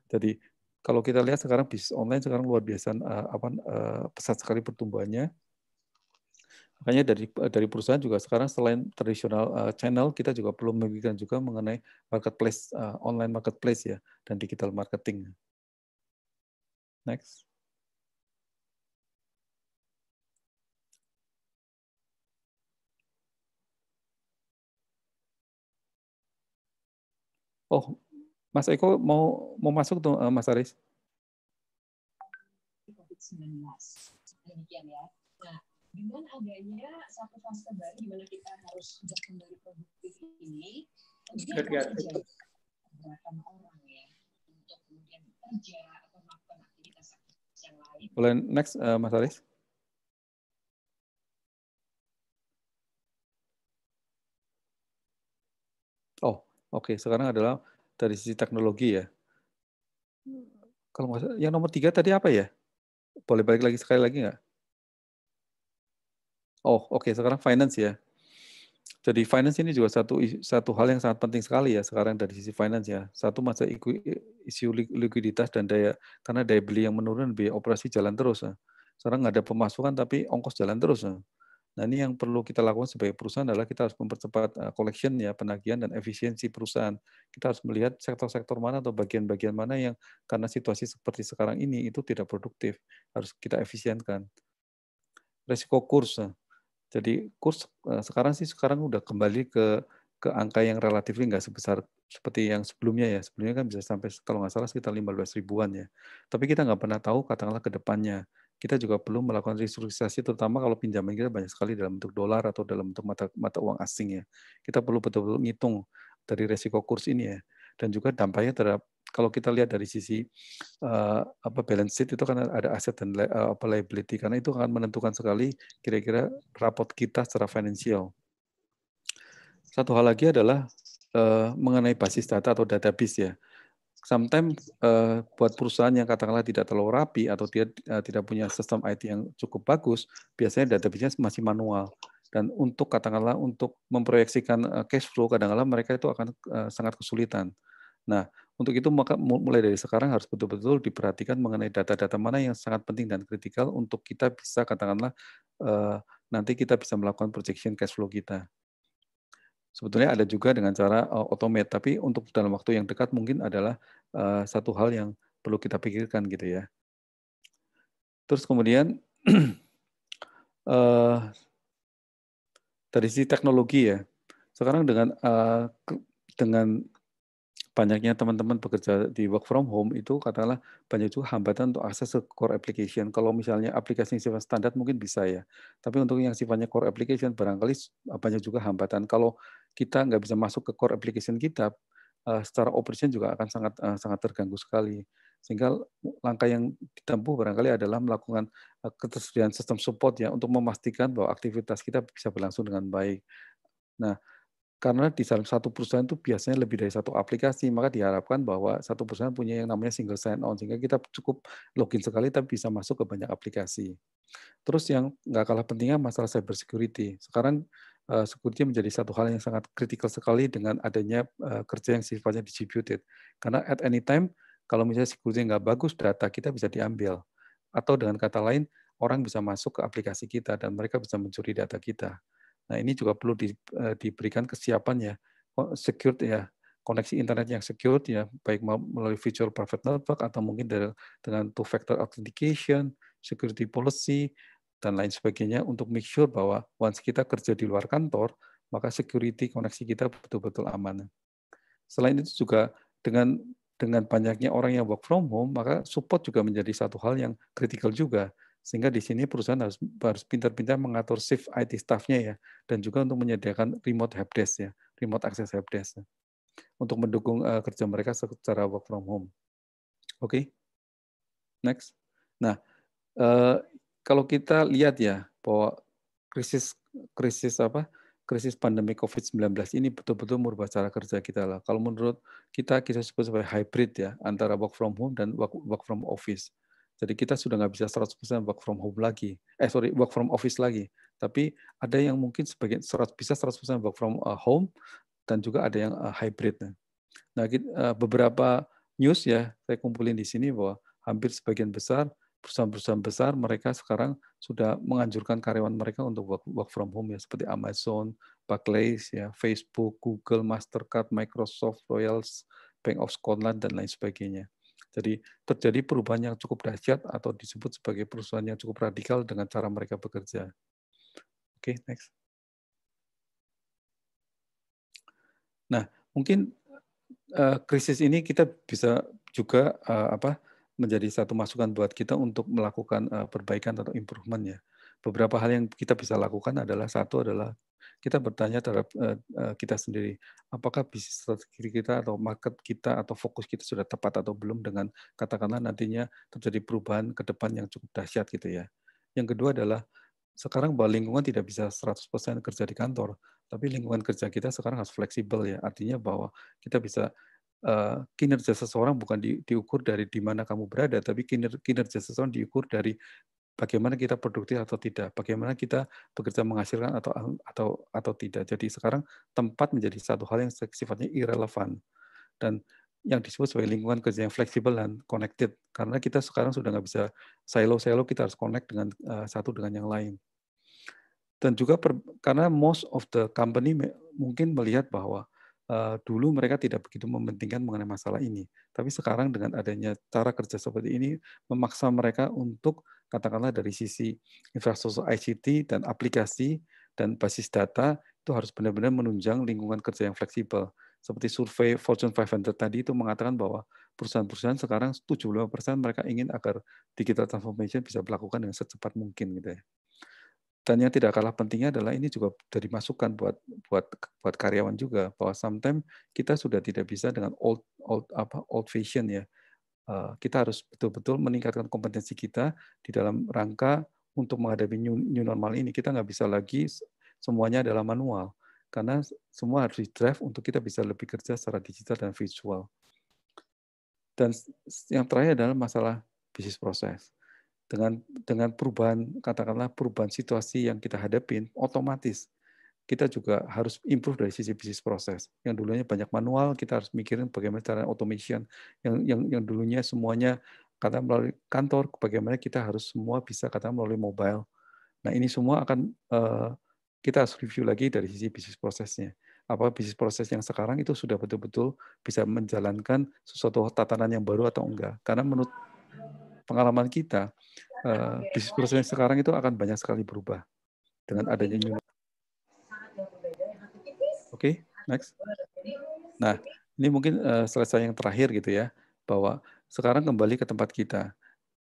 jadi kalau kita lihat sekarang bisnis online sekarang luar biasa uh, apa uh, pesat sekali pertumbuhannya. Makanya dari eh, dari perusahaan juga sekarang selain tradisional uh, channel kita juga perlu memikirkan juga mengenai marketplace uh, online marketplace ya dan digital marketing. Next. Oh, Mas Eko mau mau masuk tuh eh, Mas Aris? Demikian ya. Nah, dengan adanya satu fase baru di mana kita harus kembali produktif ini, tentunya akan orang ya untuk kemudian bekerja atau melakukan aktivitas yang lain. Boleh next, uh, Mas Aris? Oh, oke. Okay. Sekarang adalah dari sisi teknologi ya. Hmm. Kalau nggak yang nomor tiga tadi apa ya? Boleh balik lagi sekali lagi nggak? Oh, oke. Okay. Sekarang finance ya. Jadi finance ini juga satu satu hal yang sangat penting sekali ya sekarang dari sisi finance ya. Satu masa isu likuiditas dan daya karena daya beli yang menurun, biaya operasi jalan terus. Sekarang nggak ada pemasukan tapi ongkos jalan terus. Nah ini yang perlu kita lakukan sebagai perusahaan adalah kita harus mempercepat collection ya penagihan dan efisiensi perusahaan. Kita harus melihat sektor-sektor mana atau bagian-bagian mana yang karena situasi seperti sekarang ini itu tidak produktif harus kita efisienkan. Resiko kurs. Nah, jadi kurs sekarang sih sekarang udah kembali ke ke angka yang relatif nggak sebesar seperti yang sebelumnya ya. Sebelumnya kan bisa sampai kalau nggak salah sekitar 15 ribuan ya. Tapi kita nggak pernah tahu katakanlah ke depannya kita juga perlu melakukan restrukturisasi terutama kalau pinjaman kita banyak sekali dalam bentuk dolar atau dalam bentuk mata mata uang asing ya. Kita perlu betul-betul ngitung dari resiko kurs ini ya. Dan juga dampaknya terhadap kalau kita lihat dari sisi uh, apa balance sheet itu kan ada aset dan uh, apa liability karena itu akan menentukan sekali kira-kira rapot kita secara finansial. Satu hal lagi adalah uh, mengenai basis data atau database ya sometimes uh, buat perusahaan yang katakanlah tidak terlalu rapi atau dia uh, tidak punya sistem IT yang cukup bagus, biasanya database masih manual. Dan untuk katakanlah untuk memproyeksikan uh, cash flow, kadang-kadang mereka itu akan uh, sangat kesulitan. Nah, untuk itu maka mulai dari sekarang harus betul-betul diperhatikan mengenai data-data mana yang sangat penting dan kritikal untuk kita bisa katakanlah uh, nanti kita bisa melakukan projection cash flow kita. Sebetulnya ada juga dengan cara uh, automate, tapi untuk dalam waktu yang dekat mungkin adalah uh, satu hal yang perlu kita pikirkan gitu ya. Terus kemudian uh, dari sisi teknologi ya, sekarang dengan uh, dengan banyaknya teman-teman bekerja di work from home itu katakanlah banyak juga hambatan untuk akses ke core application. Kalau misalnya aplikasi yang sifat standar mungkin bisa ya. Tapi untuk yang sifatnya core application barangkali banyak juga hambatan. Kalau kita nggak bisa masuk ke core application kita, eh, secara operation juga akan sangat eh, sangat terganggu sekali. Sehingga langkah yang ditempuh barangkali adalah melakukan eh, ketersediaan sistem support ya untuk memastikan bahwa aktivitas kita bisa berlangsung dengan baik. Nah, karena di dalam satu perusahaan itu biasanya lebih dari satu aplikasi, maka diharapkan bahwa satu perusahaan punya yang namanya single sign-on, sehingga kita cukup login sekali tapi bisa masuk ke banyak aplikasi. Terus yang nggak kalah pentingnya masalah cyber security. Sekarang uh, menjadi satu hal yang sangat kritikal sekali dengan adanya eh, kerja yang sifatnya distributed. Karena at any time, kalau misalnya security nggak bagus, data kita bisa diambil. Atau dengan kata lain, orang bisa masuk ke aplikasi kita dan mereka bisa mencuri data kita. Nah ini juga perlu di, uh, diberikan kesiapannya, secure ya, koneksi internet yang secure ya, baik melalui virtual private network atau mungkin dengan two-factor authentication, security policy, dan lain sebagainya untuk make sure bahwa once kita kerja di luar kantor, maka security koneksi kita betul-betul aman. Selain itu juga dengan dengan banyaknya orang yang work from home, maka support juga menjadi satu hal yang kritikal juga. Sehingga di sini perusahaan harus harus pintar-pintar mengatur shift IT staff-nya ya, dan juga untuk menyediakan remote desk ya, remote access helpdesk ya, untuk mendukung uh, kerja mereka secara work from home. Oke, okay? next. Nah, uh, kalau kita lihat ya bahwa krisis krisis apa krisis pandemi COVID-19 ini betul-betul merubah cara kerja kita lah. Kalau menurut kita, kita sebut sebagai hybrid ya, antara work from home dan work, work from office. Jadi kita sudah nggak bisa 100% work from home lagi. Eh, sorry, work from office lagi. Tapi ada yang mungkin sebagian 100, bisa 100% work from uh, home, dan juga ada yang uh, hybrid. Nah, uh, beberapa news ya, saya kumpulin di sini bahwa hampir sebagian besar perusahaan-perusahaan besar mereka sekarang sudah menganjurkan karyawan mereka untuk work, work from home ya seperti Amazon, Barclays ya, Facebook, Google, Mastercard, Microsoft, Royals, Bank of Scotland dan lain sebagainya. Jadi terjadi perubahan yang cukup dahsyat atau disebut sebagai perusahaan yang cukup radikal dengan cara mereka bekerja. Oke, okay, next. Nah, mungkin uh, krisis ini kita bisa juga uh, apa menjadi satu masukan buat kita untuk melakukan eh, perbaikan atau improvement ya. Beberapa hal yang kita bisa lakukan adalah satu adalah kita bertanya terhadap eh, eh, kita sendiri apakah bisnis strategi kita atau market kita atau fokus kita sudah tepat atau belum dengan katakanlah nantinya terjadi perubahan ke depan yang cukup dahsyat gitu ya. Yang kedua adalah sekarang bahwa lingkungan tidak bisa 100% kerja di kantor, tapi lingkungan kerja kita sekarang harus fleksibel ya. Artinya bahwa kita bisa Eh, kinerja seseorang bukan di, diukur dari di mana kamu berada, tapi kinerja seseorang diukur dari bagaimana kita produktif atau tidak, bagaimana kita bekerja menghasilkan atau atau atau tidak. Jadi sekarang tempat menjadi satu hal yang sifatnya irrelevan dan yang disebut sebagai lingkungan kerja yang fleksibel dan connected karena kita sekarang sudah nggak bisa silo-silo kita harus connect dengan uh, satu dengan yang lain dan juga per, karena most of the company mungkin melihat bahwa Eh, dulu mereka tidak begitu mementingkan mengenai masalah ini. Tapi sekarang dengan adanya cara kerja seperti ini memaksa mereka untuk katakanlah dari sisi infrastruktur ICT dan aplikasi dan basis data itu harus benar-benar menunjang lingkungan kerja yang fleksibel. Seperti survei Fortune 500 tadi itu mengatakan bahwa perusahaan-perusahaan sekarang 75% mereka ingin agar digital transformation bisa dilakukan dengan secepat mungkin gitu ya dan yang tidak kalah pentingnya adalah ini juga dari masukan buat buat buat karyawan juga bahwa sometimes kita sudah tidak bisa dengan old old apa old fashion ya eh, kita harus betul-betul meningkatkan kompetensi kita di dalam rangka untuk menghadapi new, new normal ini kita nggak bisa lagi semuanya adalah manual karena semua harus di drive untuk kita bisa lebih kerja secara digital dan visual dan yang terakhir adalah masalah bisnis proses dengan dengan perubahan katakanlah perubahan situasi yang kita hadapin otomatis kita juga harus improve dari sisi bisnis proses. Yang dulunya banyak manual, kita harus mikirin bagaimana cara automation. Yang yang yang dulunya semuanya kata melalui kantor, bagaimana kita harus semua bisa kata melalui mobile. Nah ini semua akan uh, kita harus review lagi dari sisi bisnis prosesnya. Apa bisnis proses yang sekarang itu sudah betul-betul bisa menjalankan sesuatu tatanan yang baru atau enggak? Karena menurut pengalaman kita, uh, discourse sekarang itu akan banyak sekali berubah dengan adanya new ya. Oke, okay, next. Nah, ini mungkin uh, selesai yang terakhir gitu ya, bahwa sekarang kembali ke tempat kita.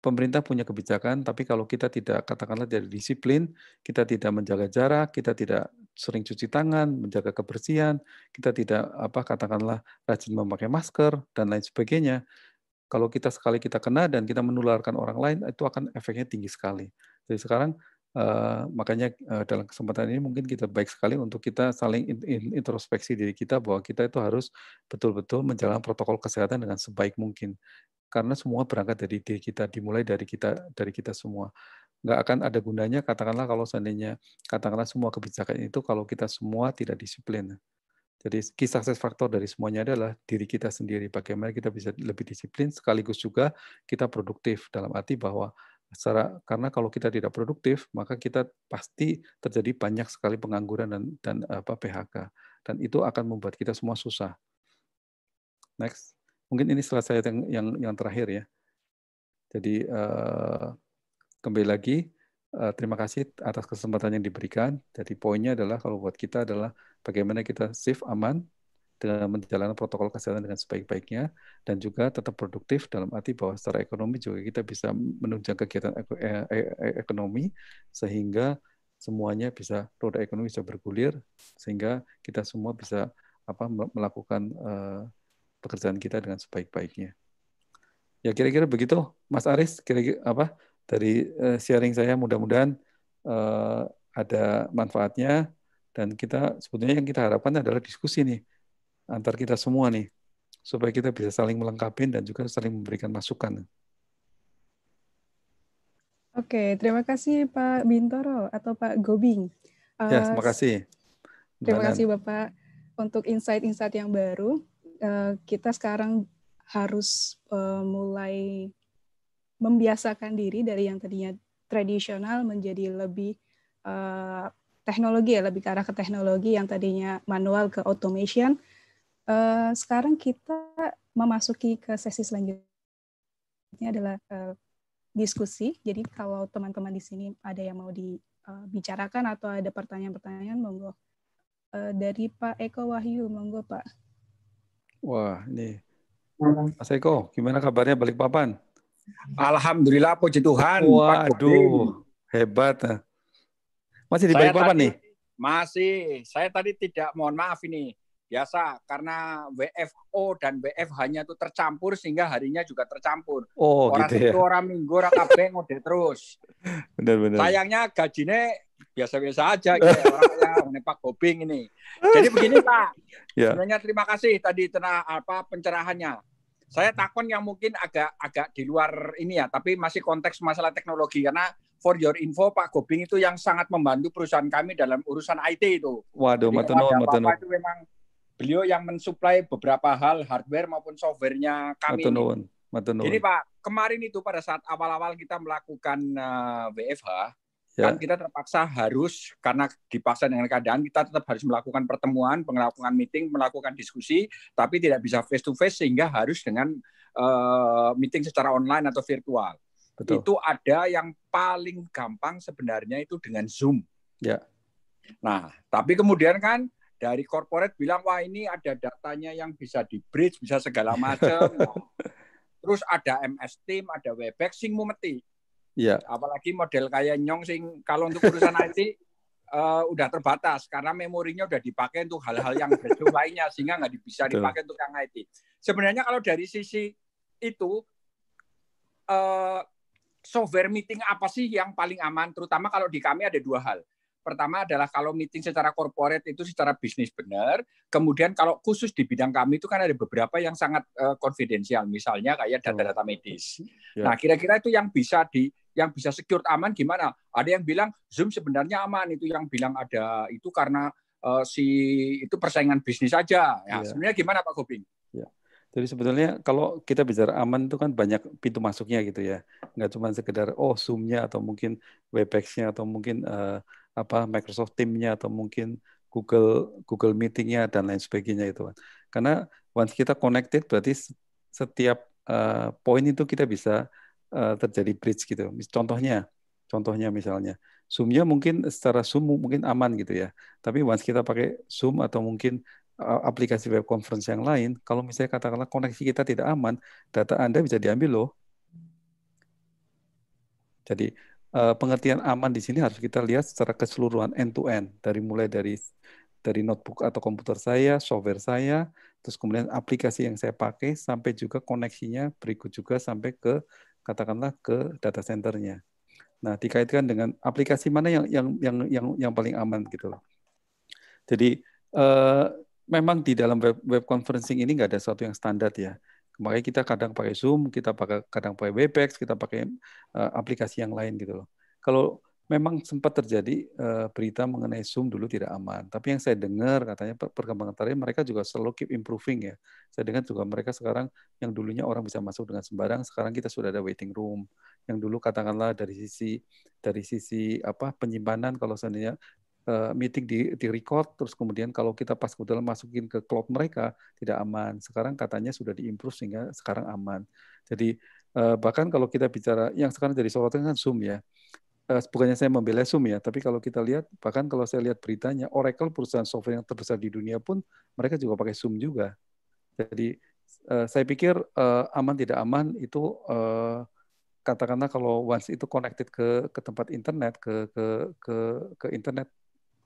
Pemerintah punya kebijakan, tapi kalau kita tidak katakanlah dari disiplin, kita tidak menjaga jarak, kita tidak sering cuci tangan, menjaga kebersihan, kita tidak apa katakanlah rajin memakai masker dan lain sebagainya, kalau kita sekali kita kena dan kita menularkan orang lain, itu akan efeknya tinggi sekali. Jadi sekarang Uh, makanya uh, dalam kesempatan ini mungkin kita baik sekali untuk kita saling in, in, introspeksi diri kita bahwa kita itu harus betul-betul menjalankan protokol kesehatan dengan sebaik mungkin karena semua berangkat dari diri kita dimulai dari kita dari kita semua nggak akan ada gunanya katakanlah kalau seandainya katakanlah semua kebijakan itu kalau kita semua tidak disiplin jadi kisah success faktor dari semuanya adalah diri kita sendiri. Bagaimana kita bisa lebih disiplin sekaligus juga kita produktif dalam arti bahwa secara karena kalau kita tidak produktif maka kita pasti terjadi banyak sekali pengangguran dan dan apa PHK dan itu akan membuat kita semua susah. Next, mungkin ini slide saya yang yang, yang terakhir ya. Jadi uh, kembali lagi uh, terima kasih atas kesempatan yang diberikan. Jadi poinnya adalah kalau buat kita adalah bagaimana kita safe aman dengan menjalankan protokol kesehatan dengan sebaik-baiknya dan juga tetap produktif dalam arti bahwa secara ekonomi juga kita bisa menunjang kegiatan eh, eh, eh, ekonomi sehingga semuanya bisa roda ekonomi bisa bergulir sehingga kita semua bisa apa melakukan uh, pekerjaan kita dengan sebaik-baiknya. Ya kira-kira begitu Mas Aris kira-kira apa dari uh, sharing saya mudah-mudahan uh, ada manfaatnya dan kita sebetulnya yang kita harapkan adalah diskusi nih antar kita semua nih supaya kita bisa saling melengkapi dan juga saling memberikan masukan. Oke, terima kasih Pak Bintoro atau Pak Gobing. ya, eh, terima kasih. Mbak terima kasih Bapak untuk insight-insight yang baru. Eh, kita sekarang harus eh, mulai membiasakan diri dari yang tadinya tradisional menjadi lebih teknologi ya, lebih ke arah ke teknologi yang tadinya manual ke automation. Uh, sekarang kita memasuki ke sesi selanjutnya adalah uh, diskusi. Jadi kalau teman-teman di sini ada yang mau dibicarakan eh, atau ada pertanyaan-pertanyaan, monggo. Uh, dari Pak Eko Wahyu, monggo Pak. Wah, ini Mas Eko, gimana kabarnya balik papan? Alhamdulillah, puji Tuhan. Waduh, hebat. Masih di balik papan nih? Masih. Saya tadi tidak mohon maaf ini. Biasa karena WFO dan wfh hanya itu tercampur sehingga harinya juga tercampur. Oh, orang gitu ya. orang minggu orang kabeh ngode terus. Benar benar. Sayangnya gajinya biasa-biasa aja gitu ya, orang Pak Gobing ini. Jadi begini Pak. Ya. Sebenarnya terima kasih tadi tentang apa pencerahannya saya takon yang mungkin agak agak di luar ini ya, tapi masih konteks masalah teknologi karena for your info Pak Gobing itu yang sangat membantu perusahaan kami dalam urusan IT itu. Waduh, matenun, matenun. Itu memang beliau yang mensuplai beberapa hal hardware maupun softwarenya kami. Matenun, matenun. Jadi Pak, kemarin itu pada saat awal-awal kita melakukan uh, eh, WFH, ya. kan kita terpaksa harus karena dipaksa dengan keadaan kita tetap harus melakukan pertemuan, melakukan meeting, melakukan diskusi, tapi tidak bisa face to face sehingga harus dengan uh, meeting secara online atau virtual. Betul. Itu ada yang paling gampang sebenarnya itu dengan Zoom. Ya. Nah, tapi kemudian kan dari corporate bilang wah ini ada datanya yang bisa di bridge, bisa segala macam. Terus ada MS Team, ada Webex sing mumeti. Ya. Apalagi model kayak Nyong sing kalau untuk urusan IT uh, eh, udah terbatas karena memorinya udah dipakai untuk hal-hal yang berjauh lainnya sehingga nggak bisa dipakai Betul. untuk yang IT. Sebenarnya kalau dari sisi itu uh, software meeting apa sih yang paling aman? Terutama kalau di kami ada dua hal. Pertama adalah kalau meeting secara corporate itu secara bisnis benar. Kemudian kalau khusus di bidang kami itu kan ada beberapa yang sangat konfidensial, eh, uh, misalnya kayak data-data medis. Yeah. Nah, kira-kira itu yang bisa di yang bisa secure aman gimana? Ada yang bilang Zoom sebenarnya aman, itu yang bilang ada itu karena uh, si itu persaingan bisnis saja. Nah, ya, yeah. sebenarnya gimana Pak Gobing? Jadi sebetulnya kalau kita bicara aman itu kan banyak pintu masuknya gitu ya. Nggak cuma sekedar oh Zoom-nya atau mungkin Webex-nya atau mungkin uh, apa Microsoft Team-nya atau mungkin Google Google Meeting-nya dan lain sebagainya itu Karena once kita connected berarti setiap uh, poin itu kita bisa uh, terjadi bridge gitu. Contohnya, contohnya misalnya Zoom-nya mungkin secara Zoom mungkin aman gitu ya. Tapi once kita pakai Zoom atau mungkin aplikasi web conference yang lain, kalau misalnya katakanlah koneksi kita tidak aman, data Anda bisa diambil loh. Jadi eh, pengertian aman di sini harus kita lihat secara keseluruhan end to end dari mulai dari dari notebook atau komputer saya, software saya, terus kemudian aplikasi yang saya pakai sampai juga koneksinya berikut juga sampai ke katakanlah ke data centernya. Nah, dikaitkan dengan aplikasi mana yang yang yang yang yang paling aman gitu loh. Jadi eh, memang di dalam web, web conferencing ini nggak ada sesuatu yang standar ya. Makanya kita kadang pakai Zoom, kita pakai kadang pakai Webex, kita pakai uh, aplikasi yang lain gitu loh. Kalau memang sempat terjadi uh, berita mengenai Zoom dulu tidak aman, tapi yang saya dengar katanya perkembangan terakhir mereka juga selalu keep improving ya. Saya dengar juga mereka sekarang yang dulunya orang bisa masuk dengan sembarang, sekarang kita sudah ada waiting room. Yang dulu katakanlah dari sisi dari sisi apa penyimpanan kalau seandainya Eh, meeting di, di record, terus kemudian kalau kita pas kebetulan masukin ke cloud mereka tidak aman. Sekarang katanya sudah diimprove sehingga sekarang aman. Jadi uh, bahkan kalau kita bicara yang sekarang jadi sorotan kan Zoom ya. Uh, bukannya saya membela Zoom ya, tapi kalau kita lihat bahkan kalau saya lihat beritanya Oracle perusahaan software yang terbesar di dunia pun mereka juga pakai Zoom juga. Jadi saya pikir aman tidak aman itu uh, katakanlah kalau once itu connected ke ke tempat internet ke ke ke ke internet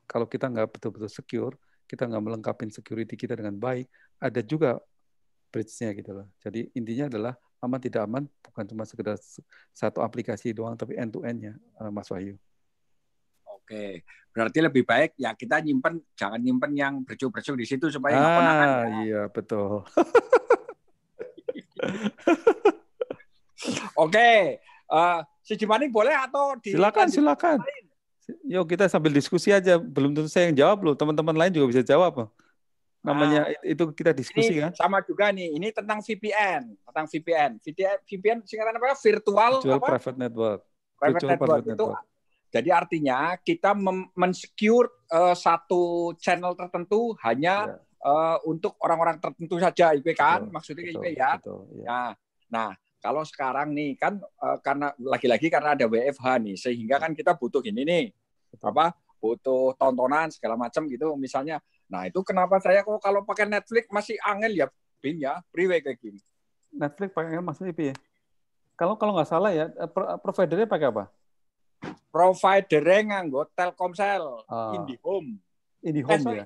kalau kita nggak betul-betul secure, kita nggak melengkapi security kita dengan baik, ada juga bridge-nya gitu loh. Jadi intinya adalah aman tidak aman bukan cuma sekedar satu aplikasi doang, tapi end to end ya, eh, Mas Wahyu. Oke, berarti lebih baik ya kita nyimpen, jangan nyimpen yang bercuk-bercuk di situ supaya nggak ah, konangan. Ya. Iya betul. Oke, uh, si Jimani boleh atau di silakan silakan yuk kita sambil diskusi aja, belum tentu saya yang jawab loh. Teman-teman lain juga bisa jawab. loh. Namanya nah, itu kita diskusi kan. Sama juga nih, ini tentang VPN, tentang VPN. VPN, VPN singkatan apa? Virtual, virtual apa? private network. Private virtual network, private itu Jadi artinya kita mensecure uh, satu channel tertentu hanya yeah. Ya. uh, untuk orang-orang tertentu saja, IP kan? Betul, Maksudnya betul, IP ya. Betul, ya. Nah, nah kalau sekarang nih kan eh, karena lagi-lagi karena ada WFH nih, sehingga ya. kan kita butuh ini nih apa butuh tontonan segala macam gitu misalnya. Nah itu kenapa saya kok kalau pakai Netflix masih angin ya pin ya private kayak gini. Netflix pakai angin maksudnya ya? Kalau kalau nggak salah ya eh, eh, providernya pakai apa? Providernya nganggo Telkomsel, oh. IndiHome. IndiHome eh, ya.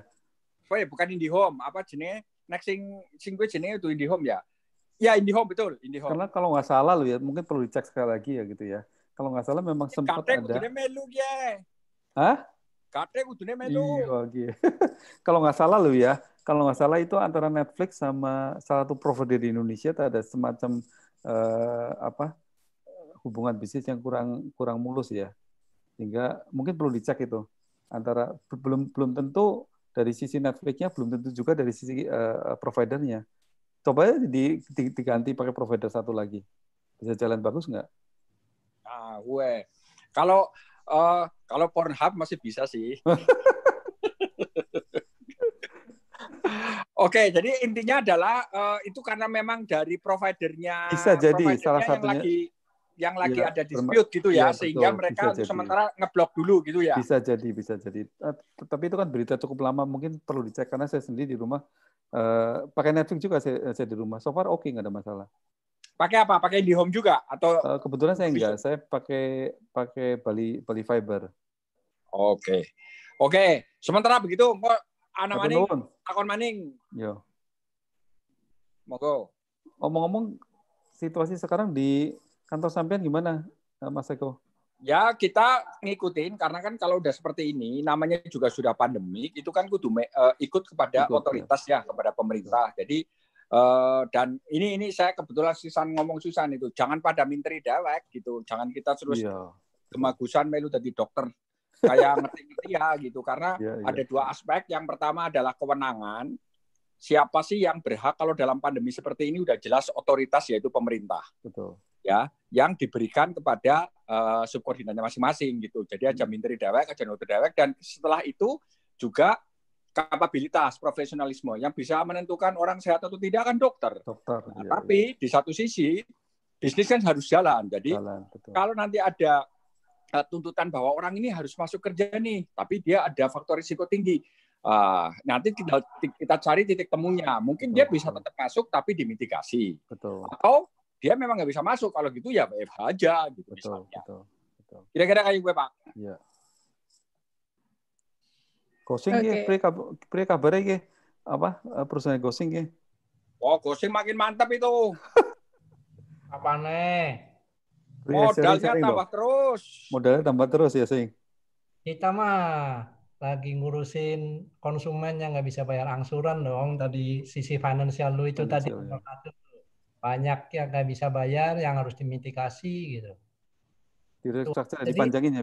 Oh, iya, bukan IndiHome, apa jenis Next sing sing gue jenis itu IndiHome ya. Ya IndiHome betul, IndiHome. Karena kalau nggak salah lo ya, mungkin perlu dicek sekali lagi ya gitu ya. Kalau nggak salah memang sempat ada. Melu, ya. Hah? Kate kudune melu. Iya, Kalau nggak salah lu ya, kalau nggak salah itu antara Netflix sama salah satu provider di Indonesia ada semacam eh, apa hubungan bisnis yang kurang kurang mulus ya. Sehingga mungkin perlu dicek itu antara belum belum tentu dari sisi Netflix-nya belum tentu juga dari sisi uh, providernya. Coba di, di, diganti pakai provider satu lagi. Bisa jalan bagus nggak? Ah, gue. Eh. Kalau uh, kalau Pornhub masih bisa sih. Oke, jadi intinya adalah uh, itu karena memang dari providernya bisa jadi providernya salah satunya yang lagi yang lagi ya, ada dispute gitu ya, ya sehingga mereka untuk sementara ngeblok dulu gitu ya. Bisa jadi, bisa jadi. Eh, tapi itu kan berita cukup lama, mungkin perlu dicek karena saya sendiri di rumah uh, pakai Netflix juga saya, saya di rumah. So far oke okay, nggak ada masalah. Pakai apa? Pakai di home juga atau? Uh, kebetulan saya enggak, saya pakai pakai Bali Bali Fiber. Oke. Oke, sementara begitu kok anak maning akun maning. Yo. Monggo. Omong-omong situasi sekarang di kantor sampean gimana, eh, Mas Eko? Ya, kita ngikutin karena kan kalau udah seperti ini namanya juga sudah pandemik, itu kan kudu uh, ikut kepada ikut, ya. otoritas ya. ya, kepada pemerintah. Jadi Uh, dan ini ini saya kebetulan sisan ngomong Susan itu jangan pada menteri dewek gitu jangan kita terus iya. kemagusan kemagusan melu jadi dokter kayak ngerti-ngerti ya gitu karena ya, ya. ada dua aspek yang pertama adalah kewenangan siapa sih yang berhak kalau dalam pandemi seperti ini udah jelas otoritas yaitu pemerintah betul ya yang diberikan kepada uh, subkoordinatnya masing-masing gitu jadi aja menteri dewek aja nutur dewek dan setelah itu juga kapabilitas profesionalisme yang bisa menentukan orang sehat atau tidak kan dokter dokter nah, iya, tapi iya. di satu sisi bisnis kan harus jalan jadi jalan, kalau nanti ada Eh, tuntutan bahwa orang ini harus masuk kerja nih, tapi dia ada faktor risiko tinggi. Uh, nanti kita, kita cari titik temunya. Mungkin dia bisa tetap masuk tapi dimitigasi. Betul. Atau dia memang nggak bisa masuk. Kalau gitu ya WFH aja gitu misalnya. Kira-kira kayak gue pak. Iya. Gosing okay. ya, pri, pri kabarnya ya, apa eh, perusahaan gosing ya? Oh, gosing makin mantap itu. apa nih? Iya, Modalnya sering, tambah terus. Modalnya tambah terus ya, Sing. Kita mah lagi ngurusin konsumen yang nggak bisa bayar angsuran dong. Tadi sisi finansial lu itu tadi banyak yang nggak bisa bayar, yang harus dimitigasi gitu. Jadi, ya biasanya ya.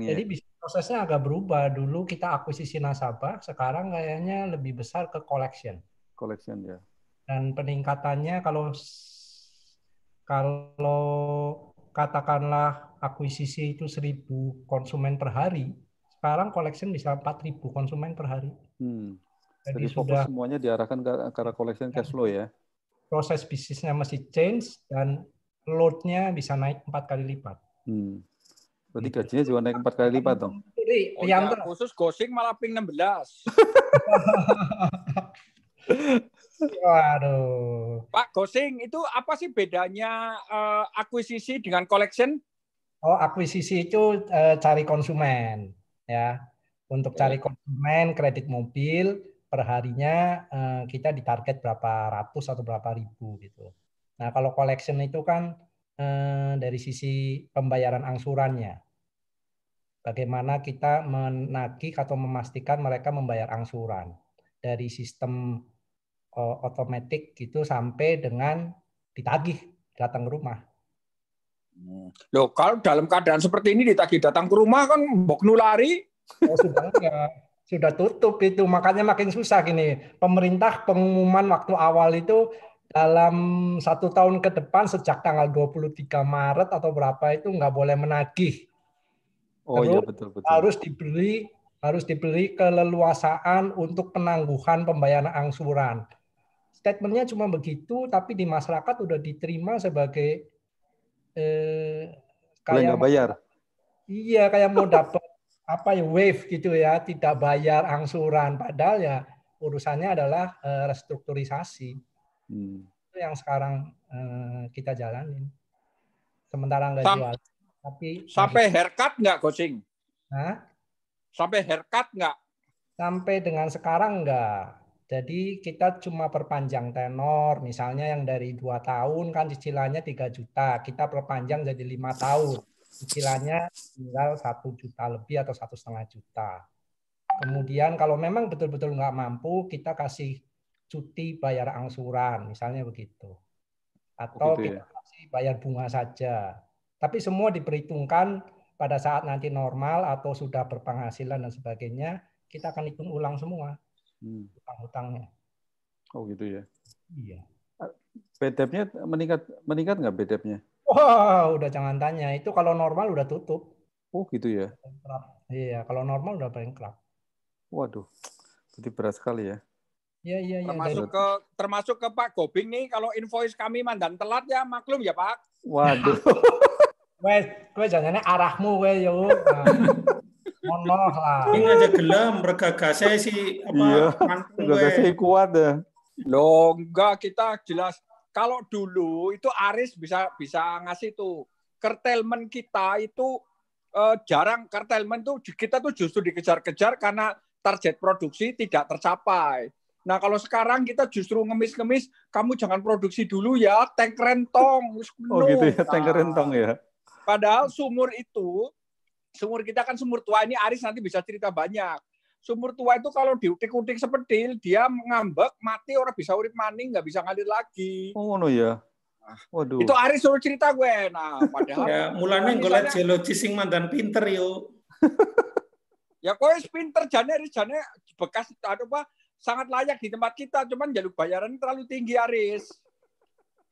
ya. Jadi bisa prosesnya agak berubah. Dulu kita akuisisi nasabah, sekarang kayaknya lebih besar ke collection. Collection ya. Dan peningkatannya kalau kalau katakanlah akuisisi itu 1000 konsumen per hari, sekarang collection bisa 4000 konsumen per hari. Hmm. Jadi, Jadi sudah semuanya diarahkan ke arah collection cash flow ya. Proses bisnisnya masih change dan loadnya bisa naik empat kali lipat. Hmm. Berarti gitu. gajinya juga naik empat kali lipat dong. Jadi, oh, yang khusus gosing malah ping 16. Waduh. Pak Gosing, itu apa sih bedanya uh, akuisisi dengan collection? Oh, akuisisi itu uh, cari konsumen, ya. Untuk cari konsumen kredit mobil perharinya uh, kita ditarget berapa ratus atau berapa ribu gitu. Nah, kalau collection itu kan uh, dari sisi pembayaran angsurannya. Bagaimana kita menagih atau memastikan mereka membayar angsuran dari sistem otomatis eh, gitu sampai dengan ditagih datang ke rumah. Hmm. Loh, kalau dalam keadaan seperti ini ditagih datang ke rumah kan mbok nulari. Oh, sudah ya. sudah tutup itu makanya makin susah gini. Pemerintah pengumuman waktu awal itu dalam satu tahun ke depan sejak tanggal 23 Maret atau berapa itu nggak boleh menagih. Oh iya betul betul. Harus diberi harus diberi keleluasaan untuk penangguhan pembayaran angsuran statementnya cuma begitu, tapi di masyarakat udah diterima sebagai eh, kayak bayar. Iya, kayak mau dapat apa ya wave gitu ya, tidak bayar angsuran. Padahal ya urusannya adalah eh, restrukturisasi. Hmm. Itu yang sekarang eh, kita jalanin. Sementara nggak Samp jual. Tapi sampai haircut nggak, coaching? Hah? Sampai haircut nggak? Sampai dengan sekarang nggak jadi kita cuma perpanjang tenor, misalnya yang dari dua tahun kan cicilannya 3 juta, kita perpanjang jadi lima tahun, cicilannya tinggal satu juta lebih atau satu setengah juta. Kemudian kalau memang betul-betul nggak mampu, kita kasih cuti bayar angsuran, misalnya begitu. Atau begitu, oh, ya? kita kasih bayar bunga saja. Tapi semua diperhitungkan pada saat nanti normal atau sudah berpenghasilan dan sebagainya, kita akan hitung ulang semua hmm. hutang-hutangnya. Oh gitu ya. Iya. Ah, bedepnya meningkat meningkat nggak bedepnya? Wah, wow, udah jangan tanya. Itu kalau normal udah tutup. Oh gitu ya. Iya, kalau normal udah bankrupt. Waduh, jadi berat sekali ya. Iya iya iya. Termasuk ke termasuk ke Pak Gobing nih kalau invoice kami mandan telat ya maklum ya Pak. Waduh. Wes, gue jangannya arahmu gue yo. Ya. mohon maaf lah. Ini aja gelem regagah saya sih apa iya, saya kuat deh. Ya. Loh, enggak kita jelas kalau dulu itu Aris bisa bisa ngasih tuh kertelmen kita itu eh, jarang kertelmen tuh kita tuh justru dikejar-kejar karena target produksi tidak tercapai. Nah kalau sekarang kita justru ngemis-ngemis, kamu jangan produksi dulu ya, tank rentong. Oh gitu ya, tank rentong ya. Padahal sumur itu Sumur kita kan sumur tua ini Aris nanti bisa cerita banyak. Sumur tua itu kalau diutik-utik seperti dia mengambek mati, orang bisa urip maning, nggak bisa ngalir lagi. Oh, no ya. Ah. Waduh. Itu Aris suruh cerita gue. Nah, padahal ya, mulanya gue liat geologi sing mantan pinter yo. ya kowe pinter jane Aris jane bekas ada anu apa sangat layak di tempat kita, cuman jalur bayaran terlalu tinggi Aris.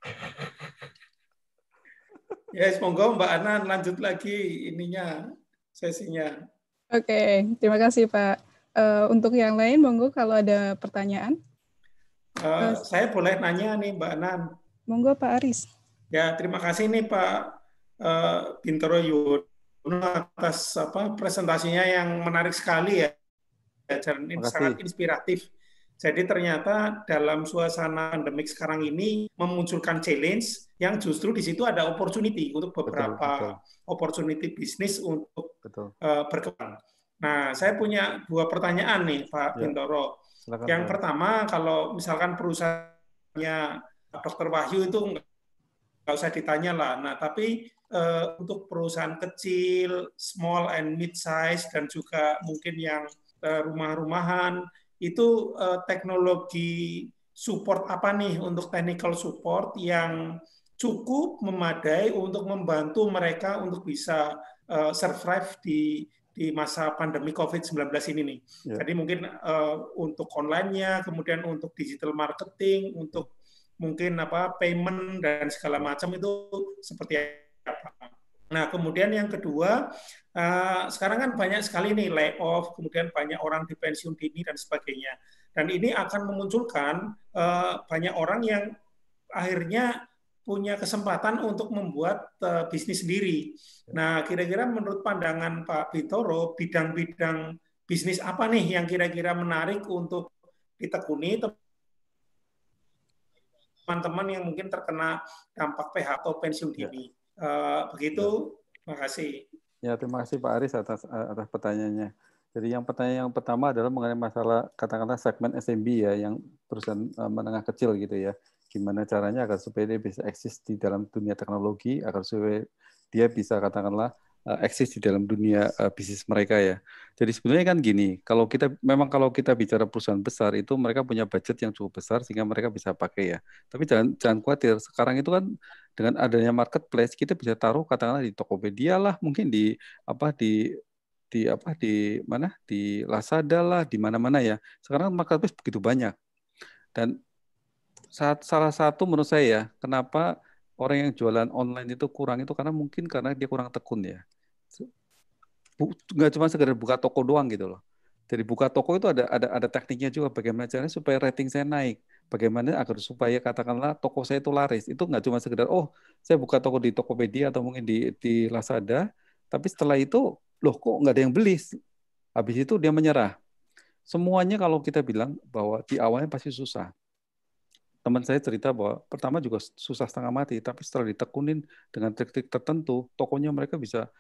ya, yes, monggo Mbak Ana lanjut lagi ininya sesinya. Oke, okay, terima kasih Pak. Uh, untuk yang lain, monggo kalau ada pertanyaan. Uh, uh, saya boleh nanya nih Mbak Nan. Monggo Pak Aris. Ya, terima kasih nih Pak uh, Bintoro Yuwono atas apa presentasinya yang menarik sekali ya. Dan ya, ini sangat inspiratif. Jadi ternyata dalam suasana pandemik sekarang ini memunculkan challenge yang justru di situ ada opportunity untuk beberapa betul, betul. opportunity bisnis untuk betul. Uh, berkembang. Nah, saya punya dua pertanyaan nih Pak ya. Bintoro. Silakan, yang ya. pertama, kalau misalkan perusahaannya Dr. Wahyu itu nggak usah ditanya lah. Nah, tapi uh, untuk perusahaan kecil, small and mid size dan juga mungkin yang uh, rumah-rumahan itu uh, teknologi support apa nih untuk technical support yang cukup memadai untuk membantu mereka untuk bisa uh, survive di di masa pandemi COVID-19 ini nih. Ya. Jadi mungkin uh, untuk online-nya, kemudian untuk digital marketing, untuk mungkin apa payment dan segala macam itu seperti apa. Nah, kemudian yang kedua, uh, sekarang kan banyak sekali nih layoff, kemudian banyak orang di pensiun dini dan sebagainya. Dan ini akan memunculkan uh, banyak orang yang akhirnya punya kesempatan untuk membuat uh, bisnis sendiri. Nah, kira-kira menurut pandangan Pak Bitoro, bidang-bidang bisnis apa nih yang kira-kira menarik untuk ditekuni teman-teman yang mungkin terkena dampak PHK atau pensiun ya. dini? Uh, begitu, ya. terima kasih. Ya, terima kasih Pak Aris atas eh, atas pertanyaannya. Jadi yang pertanyaan yang pertama adalah mengenai masalah katakanlah segmen SMB ya yang perusahaan menengah kecil gitu ya gimana caranya agar supaya dia bisa eksis di dalam dunia teknologi, agar supaya dia bisa katakanlah eh, eksis di dalam dunia eh, bisnis mereka ya. Jadi sebenarnya kan gini, kalau kita memang kalau kita bicara perusahaan besar itu mereka punya budget yang cukup besar sehingga mereka bisa pakai ya. Tapi jangan jangan khawatir, sekarang itu kan dengan adanya marketplace kita bisa taruh katakanlah di Tokopedia lah, mungkin di apa di di apa di mana di Lazada lah di mana-mana ya. Sekarang kan marketplace begitu banyak. Dan saat salah satu menurut saya ya, kenapa orang yang jualan online itu kurang itu karena mungkin karena dia kurang tekun ya. Enggak cuma sekedar buka toko doang gitu loh. Jadi buka toko itu ada ada ada tekniknya juga bagaimana caranya supaya rating saya naik. Bagaimana agar supaya katakanlah toko saya itu laris. Itu nggak cuma sekedar oh saya buka toko di Tokopedia atau mungkin di di Lazada, tapi setelah itu loh kok nggak ada yang beli. Habis itu dia menyerah. Semuanya kalau kita bilang bahwa di awalnya pasti susah teman saya cerita bahwa pertama juga susah setengah mati, tapi setelah ditekunin dengan trik-trik tertentu, tokonya mereka bisa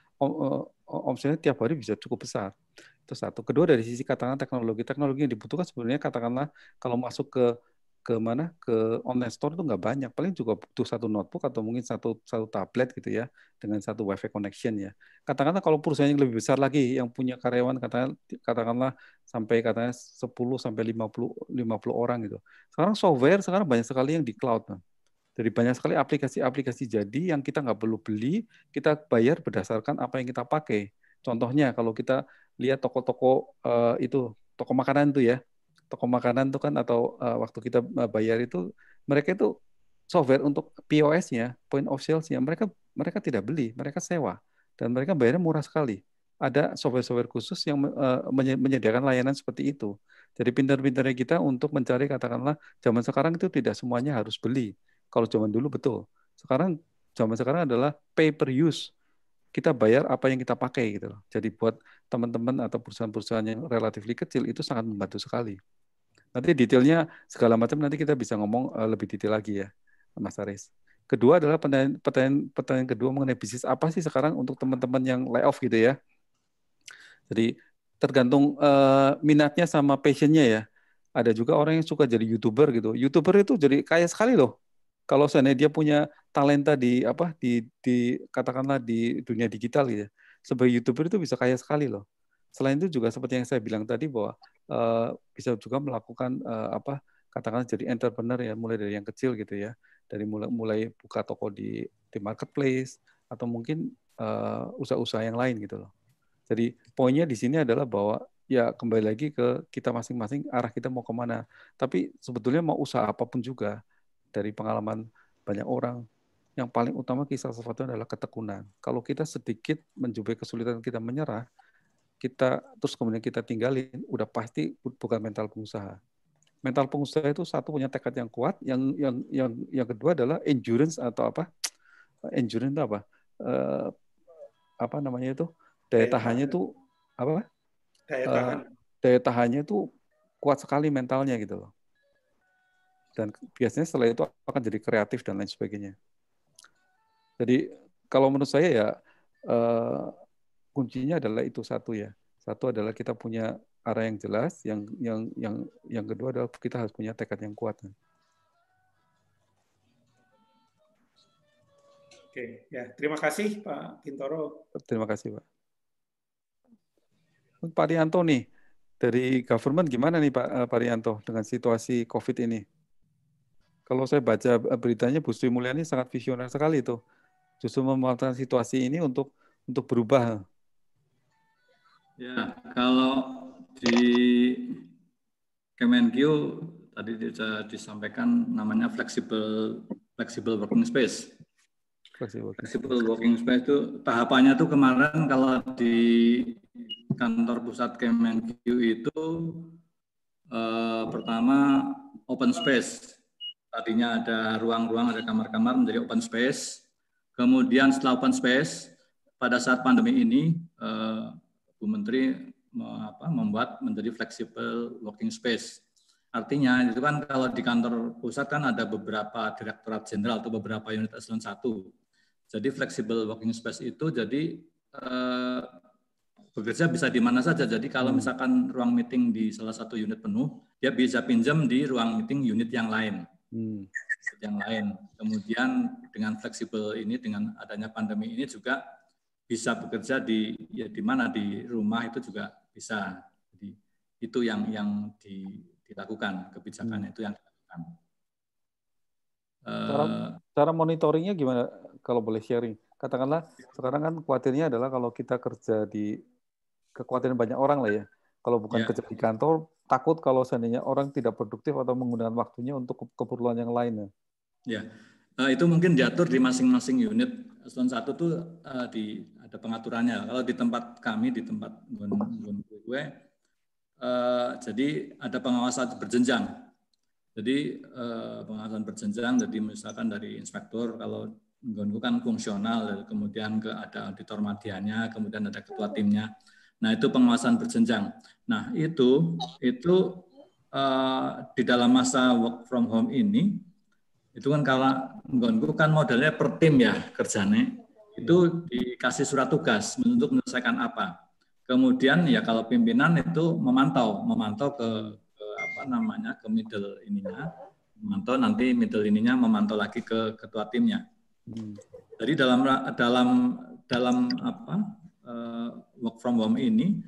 omsetnya tiap hari bisa cukup besar. Itu satu. Kedua dari sisi katakanlah teknologi, teknologi yang dibutuhkan sebenarnya katakanlah kalau masuk ke ke mana ke online store itu nggak banyak paling juga butuh satu notebook atau mungkin satu satu tablet gitu ya dengan satu wifi connection ya katakanlah kalau perusahaan yang lebih besar lagi yang punya karyawan katakan katakanlah sampai katanya 10 sampai 50 50 orang gitu sekarang software sekarang banyak sekali yang di cloud nah. banyak sekali aplikasi-aplikasi jadi yang kita nggak perlu beli, kita bayar berdasarkan apa yang kita pakai. Contohnya kalau kita lihat toko-toko uh, itu toko makanan itu ya, toko makanan tuh kan atau uh, waktu kita eh, bayar itu mereka itu software untuk POS-nya, point of sales-nya mereka mereka tidak beli, mereka sewa dan mereka bayarnya murah sekali. Ada software-software khusus yang uh, menyediakan layanan seperti itu. Jadi pintar-pintarnya kita untuk mencari katakanlah zaman sekarang itu tidak semuanya harus beli. Kalau zaman dulu betul. Sekarang zaman sekarang adalah pay per use. Kita bayar apa yang kita pakai gitu loh. Jadi buat teman-teman atau perusahaan-perusahaan yang relatif kecil itu sangat membantu sekali. Nanti detailnya segala macam nanti kita bisa ngomong uh, lebih detail lagi ya, Mas Aris. Kedua adalah pertanyaan, pertanyaan, pertanyaan kedua mengenai bisnis apa sih sekarang untuk teman-teman yang layoff gitu ya. Jadi tergantung uh, minatnya sama passionnya ya. Ada juga orang yang suka jadi youtuber gitu. Youtuber itu jadi kaya sekali loh. Kalau seandainya dia punya talenta di apa di, di katakanlah di dunia digital gitu. Ya. Sebagai youtuber itu bisa kaya sekali loh. Selain itu juga seperti yang saya bilang tadi bahwa Eh, bisa juga melakukan uh, apa katakanlah jadi entrepreneur ya mulai dari yang kecil gitu ya dari mulai mulai buka toko di di marketplace atau mungkin eh, usaha-usaha yang lain gitu loh. Jadi poinnya di sini adalah bahwa ya kembali lagi ke kita masing-masing arah kita mau kemana. Tapi sebetulnya mau usaha apapun juga dari pengalaman banyak orang yang paling utama kisah sesuatu adalah ketekunan. Kalau kita sedikit menjumpai kesulitan kita menyerah, kita terus kemudian kita tinggalin, udah pasti bukan mental pengusaha. Mental pengusaha itu satu punya tekad yang kuat, yang yang yang yang kedua adalah endurance atau apa? Endurance apa? Uh, apa namanya itu? Daya tahannya itu apa? Daya eh, tahannya itu kuat sekali mentalnya gitu loh. Dan biasanya setelah itu akan jadi kreatif dan lain sebagainya. Jadi kalau menurut saya ya uh, kuncinya adalah itu satu ya. Satu adalah kita punya arah yang jelas, yang yang yang yang kedua adalah kita harus punya tekad yang kuat. Oke, ya terima kasih Pak Kintoro. Terima kasih Pak. Pak Rianto nih, dari government gimana nih Pak eh, Pak Rianto dengan situasi COVID ini? Kalau saya baca eh, beritanya Bu Sri Mulyani sangat visioner sekali itu, justru memanfaatkan situasi ini untuk untuk berubah Ya, kalau di Kemenq tadi sudah disampaikan namanya flexible flexible working space. Flexible, working space itu tahapannya tuh kemarin kalau di kantor pusat Kemenq itu eh, pertama open space. Tadinya ada ruang-ruang, ada kamar-kamar menjadi open space. Kemudian setelah open space, pada saat pandemi ini eh, Bu Menteri apa, membuat menjadi flexible working space. Artinya itu kan kalau di kantor pusat kan ada beberapa direktorat jenderal atau beberapa unit eselon satu. Jadi flexible working space itu jadi eh, bekerja bisa di mana saja. Jadi kalau hmm. misalkan ruang meeting di salah satu unit penuh, dia bisa pinjam di ruang meeting unit yang lain. Hmm. Yang lain. Kemudian dengan fleksibel ini, dengan adanya pandemi ini juga bisa bekerja di ya di mana di rumah itu juga bisa. Jadi itu yang yang di, dilakukan kebijakan hmm. itu yang dilakukan. Cara, eh, cara monitoringnya gimana kalau boleh sharing? Katakanlah sekarang kan khawatirnya adalah kalau kita kerja di kekhawatiran banyak orang lah ya. Kalau bukan ya. kerja di kantor, takut kalau seandainya orang tidak produktif atau menggunakan waktunya untuk keperluan yang lain. Ya, uh, itu mungkin diatur di masing-masing unit. Eselon satu tuh uh, di ada pengaturannya. Kalau di tempat kami di tempat gue, gue eh, jadi ada pengawasan berjenjang. Jadi uh, pengawasan berjenjang, jadi misalkan dari inspektur kalau gue kan fungsional, kemudian ke ada auditor madianya, kemudian ada ketua timnya. Nah itu pengawasan berjenjang. Nah itu itu uh, di dalam masa work from home ini itu kan kalau gue kan modelnya per tim ya kerjanya itu dikasih surat tugas untuk menyelesaikan apa. Kemudian ya kalau pimpinan itu memantau, memantau ke, ke apa namanya ke middle ininya, memantau nanti middle ininya memantau lagi ke ketua timnya. Hmm. Jadi dalam dalam dalam apa uh, work from home ini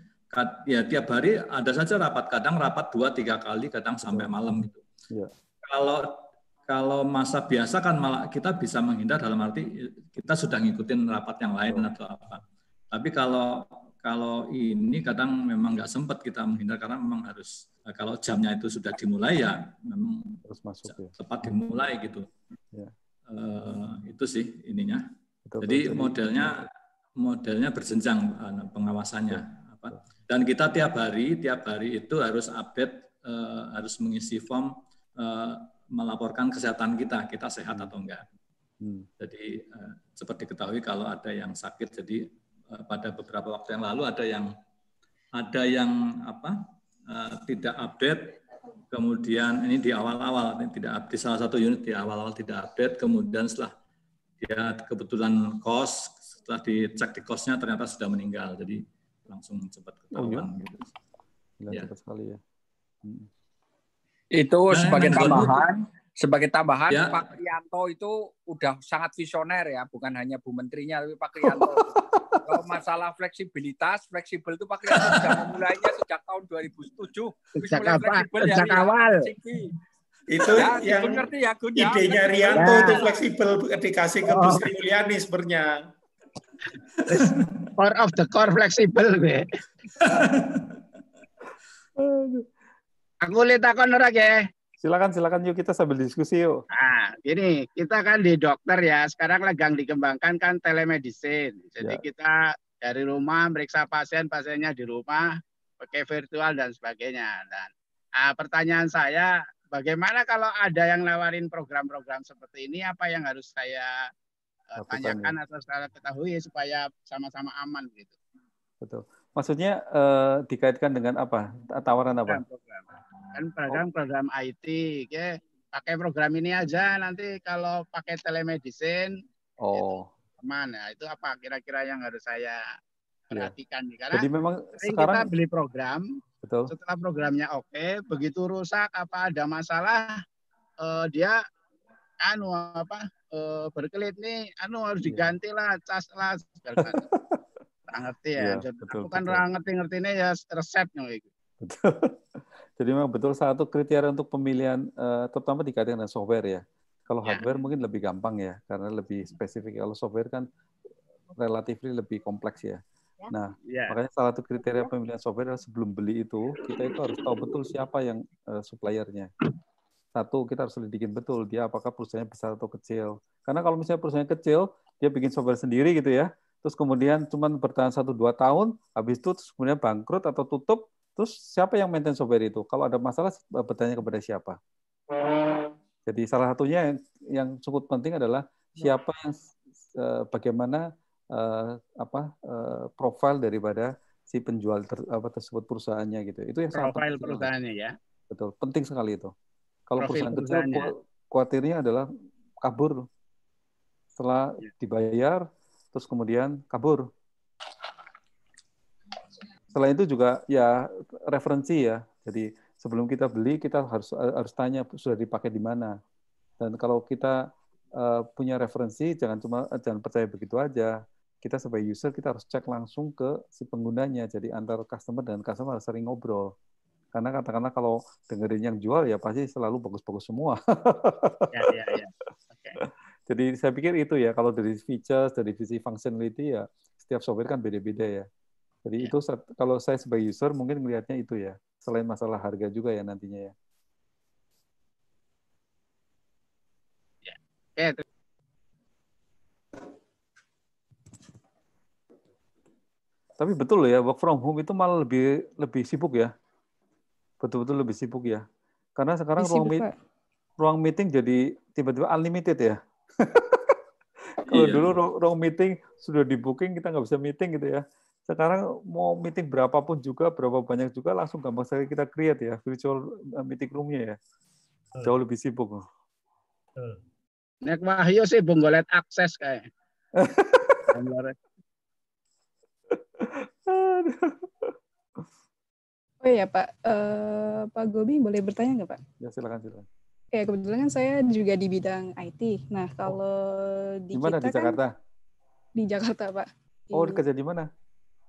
ya tiap hari ada saja rapat kadang rapat dua tiga kali kadang sampai malam gitu. Yeah. Kalau kalau masa biasa kan malah kita bisa menghindar dalam arti kita sudah ngikutin rapat yang lain atau apa. Tapi kalau kalau ini kadang memang nggak sempat kita menghindar karena memang harus eh, kalau jamnya itu sudah dimulai ya memang harus masuk ya. tepat dimulai gitu. Ya. E, itu sih ininya. Betul, Jadi betul. modelnya modelnya berjenjang eh, pengawasannya. Apa? Dan kita tiap hari tiap hari itu harus update harus mengisi form melaporkan kesehatan kita, kita sehat hmm. atau enggak. Hmm. Jadi seperti eh, diketahui kalau ada yang sakit, jadi eh, pada beberapa waktu yang lalu ada yang ada yang apa eh, tidak update, kemudian ini di awal-awal tidak update salah satu unit di awal-awal tidak update, kemudian setelah dia kebetulan kos, setelah dicek di kosnya ternyata sudah meninggal, jadi langsung cepat oh, iya? ketahuan. Oh, ya? ya. cepat sekali ya. Hmm. Itu nah, sebagai nah, tambahan, itu. sebagai tambahan ya. Pak Rianto itu udah sangat visioner ya, bukan hanya Bu Menterinya tapi Pak Rianto. Kalau masalah fleksibilitas, fleksibel itu Pak Krianto sudah memulainya sejak tahun 2007. Sejak, apa, ya, sejak awal. itu ya, yang ngerti ya, Gun, ya? idenya ya. Rianto ya. itu fleksibel dikasih ke Bu oh. Sri Mulyani sebenarnya. part of the core fleksibel gue. Aku lihat aku ora ya? Silakan silakan yuk kita sambil diskusi yuk. Nah, gini, kita kan di dokter ya. Sekarang legang dikembangkan kan telemedicine. Jadi ya. kita dari rumah meriksa pasien, pasiennya di rumah pakai virtual dan sebagainya. Dan nah, pertanyaan saya, bagaimana kalau ada yang nawarin program-program seperti ini apa yang harus saya eh, tanyakan ya. atau saya ketahui supaya sama-sama aman gitu. Betul. Maksudnya eh, dikaitkan dengan apa? Tawaran apa? Program, kan program-program IT, oke. pakai program ini aja nanti kalau pakai telemedicine. Gitu. Oh. mana? Nah, itu apa kira-kira yang harus saya iya. perhatikan ya. karena Jadi memang sekarang kita beli program. Betul. Setelah programnya oke, begitu rusak apa ada masalah eh, dia anu apa eh, berkelit nih, anu harus iya. diganti lah, cas lah segala ngerti ya. ya betul, aku kan betul. ngerti ngertinya ya resepnya gitu. Jadi memang betul satu kriteria untuk pemilihan uh, terutama dikaitkan dengan software ya. Kalau ya. hardware mungkin lebih gampang ya karena lebih spesifik. Kalau software kan relatif lebih kompleks ya. ya. Nah, ya. makanya salah satu kriteria pemilihan software adalah sebelum beli itu kita itu harus tahu betul siapa yang uh, suppliernya. Satu kita harus selidikin betul dia apakah perusahaannya besar atau kecil. Karena kalau misalnya perusahaannya kecil, dia bikin software sendiri gitu ya terus kemudian cuma bertahan satu dua tahun, habis itu terus kemudian bangkrut atau tutup, terus siapa yang maintain software itu? Kalau ada masalah bertanya kepada siapa? Jadi salah satunya yang, yang cukup penting adalah siapa yang eh, bagaimana eh, apa eh, profil daripada si penjual ter, apa tersebut perusahaannya gitu. Itu yang profil sangat perusahaannya ya. Betul, penting sekali itu. Kalau perusahaan kecil khawatirnya adalah kabur setelah ya. dibayar terus kemudian kabur. Selain itu juga ya referensi ya. Jadi sebelum kita beli kita harus harus tanya sudah dipakai di mana. Dan kalau kita uh, punya referensi jangan cuma eh, jangan percaya begitu aja. Kita sebagai user kita harus cek langsung ke si penggunanya. Jadi antar customer dan customer harus sering ngobrol karena katakanlah kalau dengerin yang jual ya pasti selalu bagus-bagus semua. ya, ya, ya. Okay. Jadi saya pikir itu ya, kalau dari features, dari sisi functionality ya, setiap software kan beda-beda ya. Jadi ya. itu kalau saya sebagai user mungkin melihatnya itu ya, selain masalah harga juga ya nantinya ya. Ya, ya Tapi betul ya, work from home itu malah lebih lebih sibuk ya. Betul-betul lebih sibuk ya. Karena sekarang ruang, meet, ruang meeting jadi tiba-tiba unlimited ya. Kalau iya. dulu ruang meeting sudah di booking kita nggak bisa meeting gitu ya. Sekarang mau meeting berapapun juga berapa banyak juga langsung gampang sekali kita create ya virtual eh, meeting roomnya ya. Hmm. Jauh lebih sibuk. Hmm. Nek Wahyu sih bonggolet akses kayak. oh iya Pak, uh, Pak Gobi boleh bertanya nggak Pak? Ya silakan silakan ya kebetulan kan saya juga di bidang IT. Nah, oh. kalau oh. di Gimana kita di kan Jakarta? Kan, di Jakarta, Pak. Oh, di, oh, kerja di mana?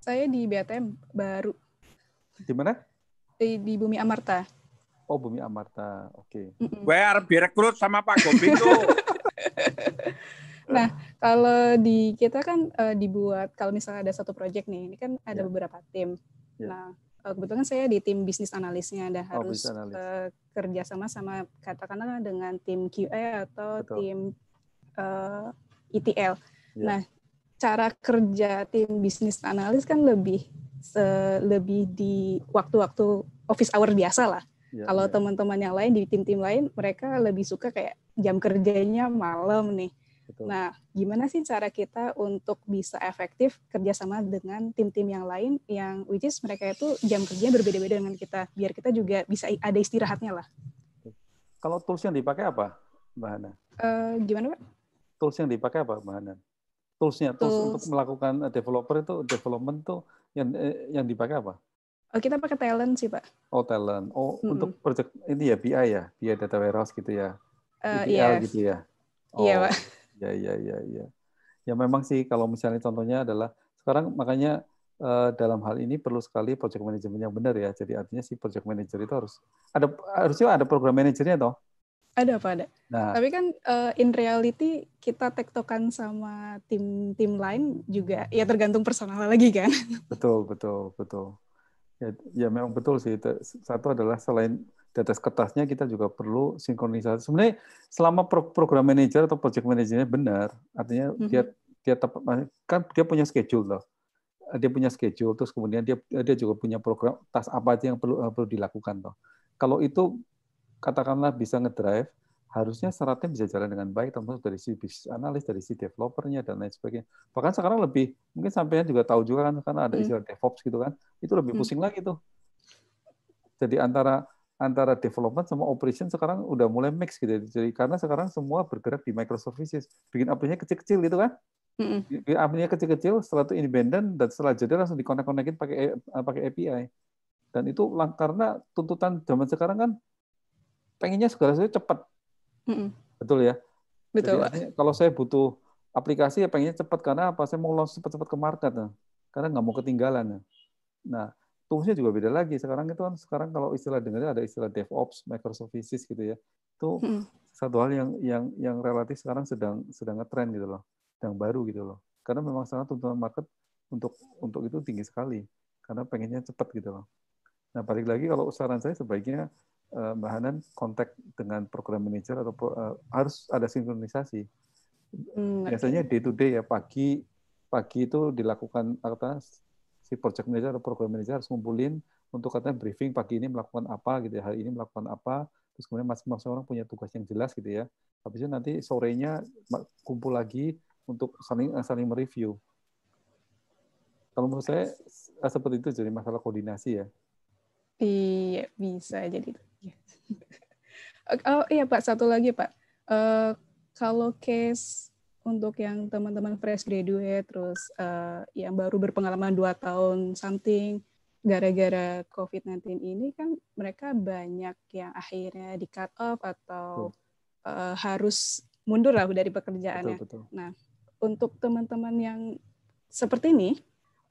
Saya di BTM baru. Di mana? Di, di Bumi Amarta. Oh, Bumi Amarta. Oke. Okay. Mm -mm. Where direkrut sama Pak Gopi tuh. nah, kalau di kita kan uh, dibuat kalau misalnya ada satu proyek nih, ini kan ada yeah. beberapa tim. Yeah. Nah, Eh, kebetulan saya di tim bisnis analisnya ada oh, harus analis. uh, eh, kerja sama sama katakanlah dengan tim QA atau Betul. tim uh, eh, ETL. Ya. Nah, cara kerja tim bisnis analis kan lebih lebih di waktu-waktu office hour biasa lah. Ya, Kalau ya. teman-teman yang lain di tim-tim lain mereka lebih suka kayak jam kerjanya malam nih Betul. Gitu. Nah, gimana sih cara kita untuk bisa efektif kerjasama dengan tim-tim yang lain yang which is mereka itu jam kerjanya berbeda-beda dengan kita, biar kita juga bisa ada istirahatnya lah. Kalau tools yang dipakai apa, Mbak Hana? Uh, gimana Pak? Tools yang dipakai apa, Mbak Hana? Toolsnya, tools, tools untuk melakukan eh, developer itu development tuh yang eh, yang dipakai apa? Oh, kita pakai talent sih Pak. Oh talent. Oh -hmm. untuk project ini ya BI ya, BI data warehouse gitu ya, ETL uh, yeah. gitu ya. Iya, oh. Iya Pak. Ya, ya, ya, ya. Ya memang sih kalau misalnya contohnya adalah sekarang makanya uh, dalam hal ini perlu sekali project management yang benar ya. Jadi artinya si project manager itu harus ada harusnya ada program manajernya toh. Ada apa ada. Nah, Tapi kan uh, in reality kita tektokan sama tim-tim lain juga ya tergantung personal lagi kan. Betul, betul, betul. Ya, ya memang betul sih. Satu adalah selain di atas kertasnya kita juga perlu sinkronisasi. Sebenarnya selama program manager atau project manajernya benar, artinya mm -hmm. dia dia tepat kan dia punya schedule loh. Dia punya schedule terus kemudian dia dia juga punya program tas apa aja yang perlu perlu dilakukan toh. Kalau itu katakanlah bisa ngedrive, harusnya syaratnya bisa jalan dengan baik termasuk dari si bisnis analis, dari si developernya dan lain sebagainya. Bahkan sekarang lebih mungkin sampainya juga tahu juga kan karena ada mm-hmm. istilah hmm. DevOps gitu kan. Itu lebih mm-hmm. pusing hmm. lagi tuh. Jadi antara antara development sama operation sekarang udah mulai mix gitu. Ya. Jadi karena sekarang semua bergerak di microservices, bikin aplikasinya kecil-kecil gitu kan. Mm -hmm. aplikasinya kecil-kecil, setelah itu independen dan setelah jadi langsung dikonek-konekin pakai eh, pakai API. Dan itu karena tuntutan zaman sekarang kan pengennya segala sesuatu cepat. Mm -hmm. Betul ya? Betul, Jadi, Kalau saya butuh aplikasi ya pengennya cepat karena apa? Saya mau langsung cepat-cepat ke market. Nah. Karena nggak mau ketinggalan. Nah, nah toolsnya juga beda lagi. Sekarang itu kan sekarang kalau istilah dengarnya ada istilah DevOps, microservices gitu ya. Itu hmm. satu hal yang yang yang relatif sekarang sedang sedang ngetren gitu loh, sedang baru gitu loh. Karena memang sangat tuntutan market untuk untuk itu tinggi sekali. Karena pengennya cepat gitu loh. Nah balik lagi kalau saran saya sebaiknya eh, Mbak Hanan kontak dengan program manager atau uh, harus ada sinkronisasi. Hmm, Biasanya day to day ya pagi pagi itu dilakukan atas si project manager atau program manager harus ngumpulin untuk katanya briefing pagi ini melakukan apa gitu ya, hari ini melakukan apa, terus kemudian masing-masing orang punya tugas yang jelas gitu ya. Habis itu nanti sorenya kumpul lagi untuk saling eh, saling mereview. Kalau menurut saya eh, seperti itu jadi masalah koordinasi ya. Iya bisa jadi. oh iya Pak satu lagi Pak. Uh, kalau case untuk yang teman-teman fresh graduate terus uh, yang baru berpengalaman dua tahun something gara-gara COVID-19 ini kan mereka banyak yang akhirnya di cut off atau uh, harus mundur lah dari pekerjaannya. Betul, betul. Nah, untuk teman-teman yang seperti ini,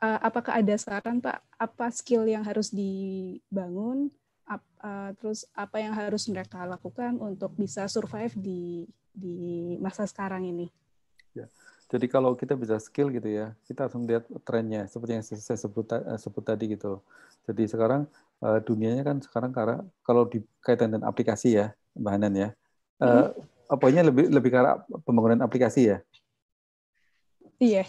uh, apakah ada saran Pak apa skill yang harus dibangun? Ap, terus apa yang harus mereka lakukan untuk bisa survive di di masa sekarang ini? Ya. Jadi kalau kita bisa skill gitu ya, kita harus melihat trennya seperti yang saya sebut, eh, sebut tadi gitu. Jadi sekarang eh, dunianya kan sekarang karena kalau kaitan dengan aplikasi ya, bahanan ya, hmm. apanya lebih lebih karena pembangunan aplikasi ya. Iya.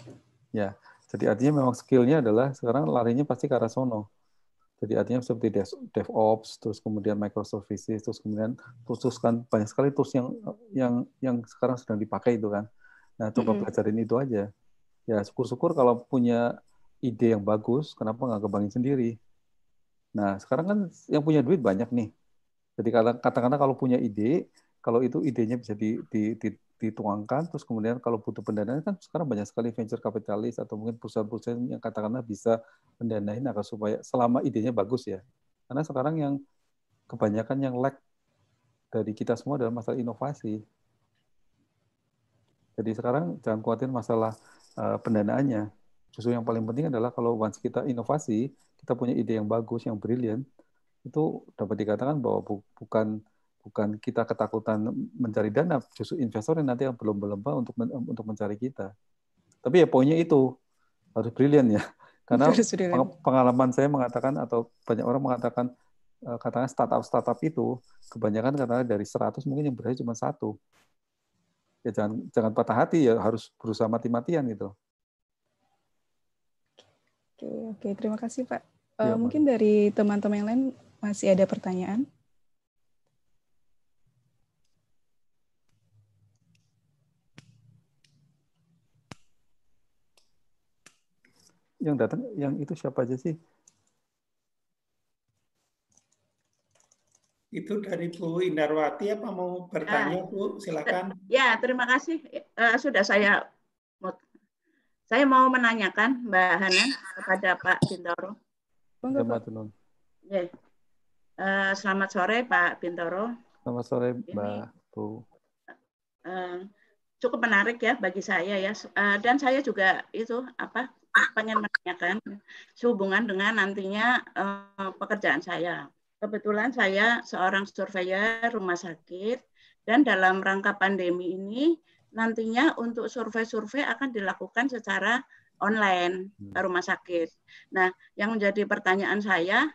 Ya, jadi artinya memang skillnya adalah sekarang larinya pasti ke arah sono. Jadi artinya seperti DevOps, terus kemudian microservices, terus kemudian terus kan, banyak sekali tools yang yang yang sekarang sedang dipakai itu kan. Nah, coba mm-hmm. pelajarin itu aja. Ya, syukur-syukur kalau punya ide yang bagus, kenapa nggak kembangin sendiri? Nah, sekarang kan yang punya duit banyak nih. Jadi kata kata kalau punya ide, kalau itu idenya bisa di, di, di, dituangkan, terus kemudian kalau butuh pendanaan kan sekarang banyak sekali venture kapitalis atau mungkin perusahaan-perusahaan yang katakanlah bisa mendanain agar supaya selama idenya bagus ya. Karena sekarang yang kebanyakan yang lag dari kita semua adalah masalah inovasi. Jadi sekarang jangan khawatir masalah uh, pendanaannya. Justru yang paling penting adalah kalau once kita inovasi, kita punya ide yang bagus, yang brilian, itu dapat dikatakan bahwa bu bukan bukan kita ketakutan mencari dana, justru investor yang nanti yang belum berlomba untuk men untuk mencari kita. Tapi ya poinnya itu harus brilian ya, karena pengalaman saya mengatakan atau banyak orang mengatakan eh, katakan startup startup itu kebanyakan katanya dari 100 mungkin yang berhasil cuma satu ya jangan jangan patah hati ya harus berusaha mati-matian gitu. Oke, oke terima kasih Pak. Ya, uh, mungkin dari teman-teman yang lain masih ada pertanyaan? Yang datang, yang itu siapa aja sih? itu dari Bu Indarwati apa mau bertanya ah, Bu silakan ya terima kasih uh, sudah saya saya mau menanyakan Mbak Hana kepada Pak Bintoro Selamat ya. uh, selamat sore Pak Bintoro selamat sore Mbak Bu uh, cukup menarik ya bagi saya ya uh, dan saya juga itu apa pengen menanyakan sehubungan dengan nantinya uh, pekerjaan saya Kebetulan saya seorang surveyor rumah sakit dan dalam rangka pandemi ini nantinya untuk survei-survei akan dilakukan secara online ke hmm. rumah sakit. Nah, yang menjadi pertanyaan saya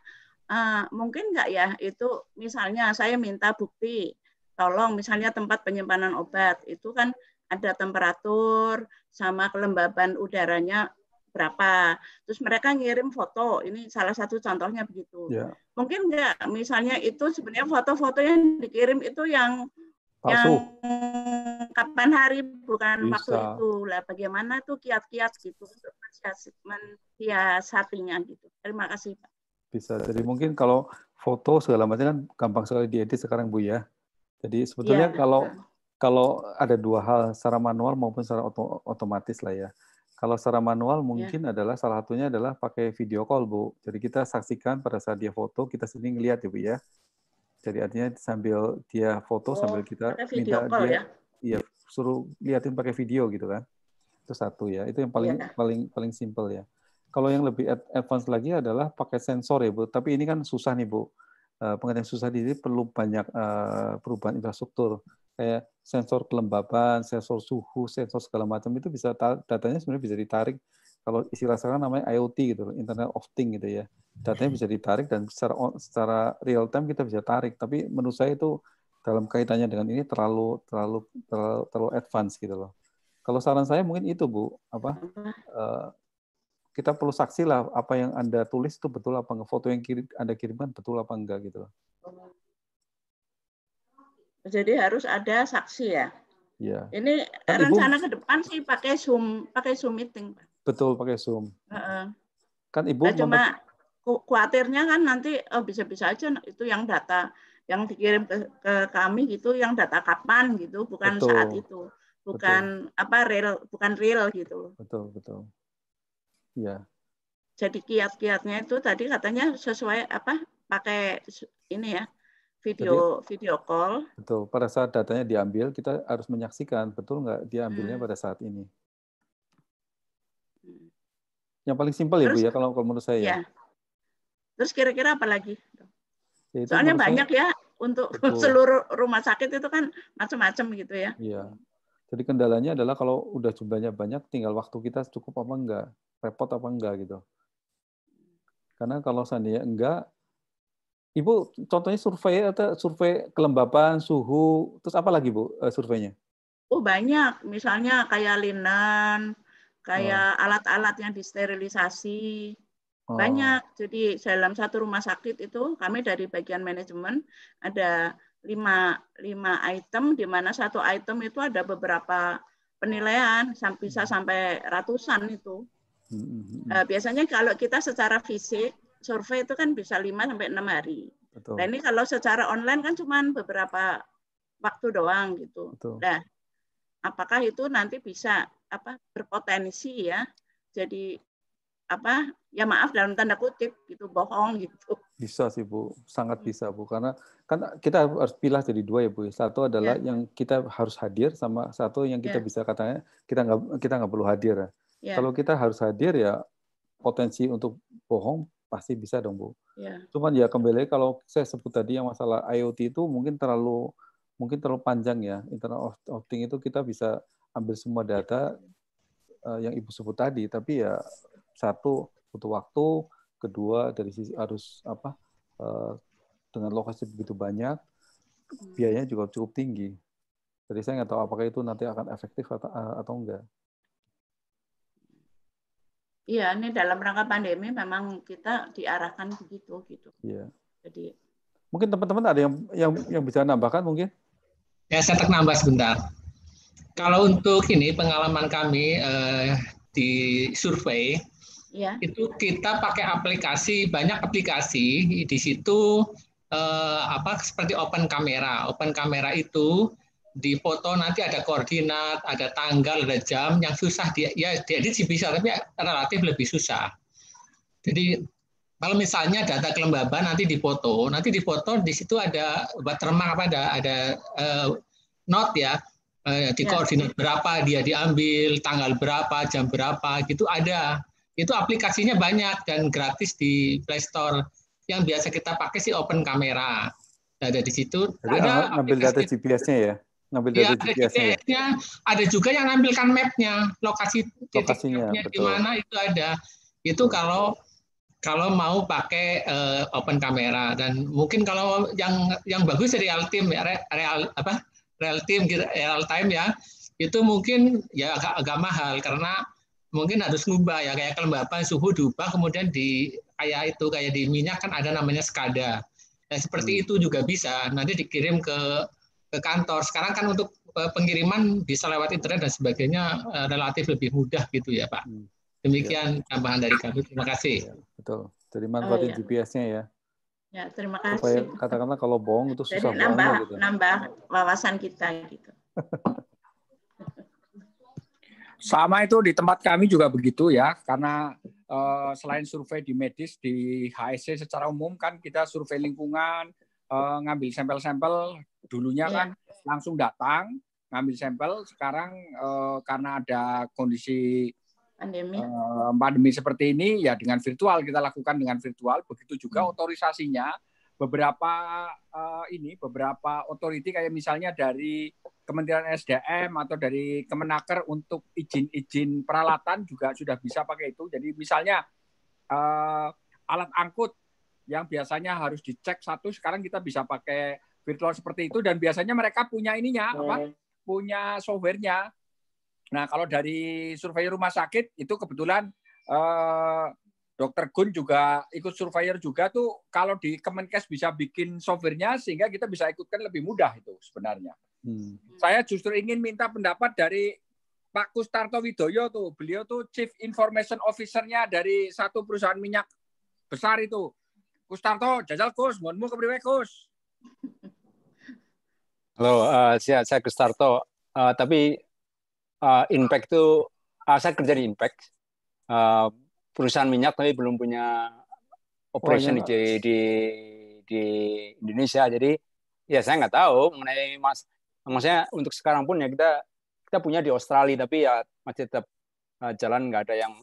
uh, mungkin nggak ya itu misalnya saya minta bukti tolong misalnya tempat penyimpanan obat itu kan ada temperatur sama kelembaban udaranya berapa. Terus mereka ngirim foto. Ini salah satu contohnya begitu. Yeah. Mungkin enggak misalnya itu sebenarnya foto-foto yang dikirim itu yang Pasu. yang kapan hari bukan Bisa. waktu itu lah bagaimana tuh kiat-kiat gitu untuk mensiasatinya gitu terima kasih pak bisa jadi mungkin kalau foto segala macam kan gampang sekali diedit sekarang bu ya jadi sebetulnya ya, kalau kalau ada dua hal secara manual maupun secara otomatis lah ya kalau secara manual iya. mungkin ya. adalah salah satunya adalah pakai video call, Bu. Jadi kita saksikan pada saat dia foto, kita sendiri ngelihat ya, Bu ya. Jadi artinya sambil dia foto, oh, sambil kita minta call, dia, ya? Iya, suruh liatin pakai video gitu kan. Itu satu ya. Itu yang paling ya. paling paling simple ya. Kalau yang lebih advance lagi adalah pakai sensor ya, Bu. Tapi ini kan susah nih, Bu. Eh, pengertian susah di sini perlu banyak eh, perubahan infrastruktur kayak sensor kelembaban, sensor suhu, sensor segala macam itu bisa datanya sebenarnya bisa ditarik kalau istilah sekarang namanya IoT gitu loh, Internet of Thing gitu ya. Datanya bisa ditarik dan secara secara real time kita bisa tarik, tapi menurut saya itu dalam kaitannya dengan ini terlalu terlalu terlalu, terlalu advance gitu loh. Kalau saran saya mungkin itu Bu, apa uh, kita perlu saksilah apa yang Anda tulis itu betul apa enggak, foto yang kirim, Anda kirimkan betul apa enggak gitu loh. Jadi harus ada saksi ya. Iya. Ini kan rencana Ibu, ke depan sih pakai Zoom, pakai Zoom meeting, Betul, pakai Zoom. Uh-uh. Kan Ibu nah, cuma khawatirnya kan nanti oh, bisa-bisa aja itu yang data yang dikirim ke, ke kami gitu yang data kapan gitu, bukan betul. saat itu. Bukan betul. apa real, bukan real gitu. Betul, betul. Iya. Jadi kiat-kiatnya itu tadi katanya sesuai apa? pakai ini ya video Jadi, video call. Betul. Pada saat datanya diambil, kita harus menyaksikan betul nggak diambilnya hmm. pada saat ini. Hmm. Yang paling simpel ya bu ya kalau, kalau menurut saya. Ya. Iya. Terus kira-kira apa lagi? Ya, Soalnya banyak saya, ya untuk betul. seluruh rumah sakit itu kan macam-macam gitu ya. Iya. Jadi kendalanya adalah kalau udah jumlahnya banyak, tinggal waktu kita cukup apa enggak, repot apa enggak gitu. Karena kalau seandainya enggak, Ibu contohnya survei atau survei kelembapan, suhu, terus apa lagi Bu eh, surveinya? Oh banyak, misalnya kayak linen, kayak oh. alat-alat yang disterilisasi, oh. banyak. Jadi dalam satu rumah sakit itu kami dari bagian manajemen ada lima, lima item, di mana satu item itu ada beberapa penilaian, bisa hmm. sampai ratusan itu. Hmm, hmm, eh, biasanya kalau kita secara fisik survei itu kan bisa 5 sampai enam hari. Betul. Nah, ini kalau secara online kan cuma beberapa waktu doang gitu. Betul. Nah, apakah itu nanti bisa apa berpotensi ya jadi apa ya maaf dalam tanda kutip gitu bohong gitu bisa sih bu sangat hmm. bisa bu karena kan kita harus pilih jadi dua ya bu satu adalah ya. yang kita harus hadir sama satu yang kita ya. bisa katanya kita nggak kita nggak perlu hadir ya. ya. kalau kita harus hadir ya potensi untuk bohong pasti bisa dong bu. Yeah. Cuman ya kembali kalau saya sebut tadi yang masalah IoT itu mungkin terlalu mungkin terlalu panjang ya internet of thing itu kita bisa ambil semua iya. data uh, yang ibu sebut tadi tapi ya satu butuh waktu kedua dari sisi harus apa uh, dengan lokasi begitu banyak hmm. biayanya juga cukup tinggi jadi saya nggak tahu apakah itu nanti akan efektif atau, eh, atau enggak Iya, ini dalam rangka pandemi memang kita diarahkan begitu gitu. Iya. Jadi mungkin teman-teman ada yang yang yang bisa nambahkan mungkin? Ya, saya nambah sebentar. Kalau untuk ini pengalaman kami eh, di survei ya. itu kita pakai aplikasi banyak aplikasi di situ eh, apa seperti open kamera. Open kamera itu di foto nanti ada koordinat, ada tanggal, ada jam yang susah dia ya jadi sih bisa tapi ya relatif lebih susah. Jadi kalau misalnya data kelembaban nanti di foto, nanti di foto di situ ada watermark apa ada ada uh, note ya uh, di ya. koordinat berapa dia diambil, tanggal berapa, jam berapa gitu ada. Itu aplikasinya banyak dan gratis di Play Store. Yang biasa kita pakai sih Open Camera. Ada di situ Jadi ada ngambil data GPS-nya ya ngambil iya, dari ya, ada GPS-nya, ya? Ya. ada juga yang map mapnya, lokasi lokasinya di mana itu ada. Itu kalau kalau mau pakai uh, open kamera dan mungkin kalau yang yang bagus ya real time ya real apa real time gitu, real time ya itu mungkin ya agak, agak mahal karena mungkin harus ngubah ya kayak kelembapan suhu diubah kemudian di kayak itu kayak di minyak kan ada namanya skada nah, seperti hmm. itu juga bisa nanti dikirim ke ke kantor. Sekarang kan untuk eh, pengiriman bisa lewat internet dan sebagainya eh, relatif lebih mudah gitu ya Pak. Hmm. Demikian iya. tambahan dari kami. Terima kasih. Iya, betul. Jadi manfaatin oh, iya. GPS-nya ya. Ya, terima kasih. Supaya, katakanlah kalau bohong itu susah Jadi nambah, Gitu. Nambah wawasan kita gitu. Sama itu di tempat kami juga begitu ya, karena eh, selain survei di medis, di HSC secara umum kan kita survei lingkungan, eh, ngambil sampel-sampel Dulunya yeah. kan langsung datang ngambil sampel, sekarang uh, karena ada kondisi pandemi. Uh, pandemi seperti ini ya dengan virtual kita lakukan dengan virtual. Begitu juga hmm. otorisasinya beberapa uh, ini beberapa otoriti kayak misalnya dari Kementerian SDM atau dari Kemenaker untuk izin-izin peralatan juga sudah bisa pakai itu. Jadi misalnya uh, alat angkut yang biasanya harus dicek satu sekarang kita bisa pakai virtual seperti itu dan biasanya mereka punya ininya apa hmm. punya softwarenya. Nah kalau dari survei rumah sakit itu kebetulan eh, Dokter Gun juga ikut surveyor juga tuh kalau di Kemenkes bisa bikin softwarenya sehingga kita bisa ikutkan lebih mudah itu sebenarnya. Hmm. Saya justru ingin minta pendapat dari Pak Kustarto Widoyo tuh, beliau tuh Chief Information Officer-nya dari satu perusahaan minyak besar itu. Kustarto, jajal Kus, mohonmu kepriwe Kus. Halo, uh, saya, saya Gustarto. Uh, eh, tapi uh, Impact itu, uh, saya kerja di Impact. Uh, eh, perusahaan minyak tapi belum punya operation oh, iya. di, di, di Indonesia. Jadi ya saya nggak tahu mengenai mas, maksudnya untuk sekarang pun ya kita kita punya di Australia tapi ya masih tetap uh, jalan nggak ada yang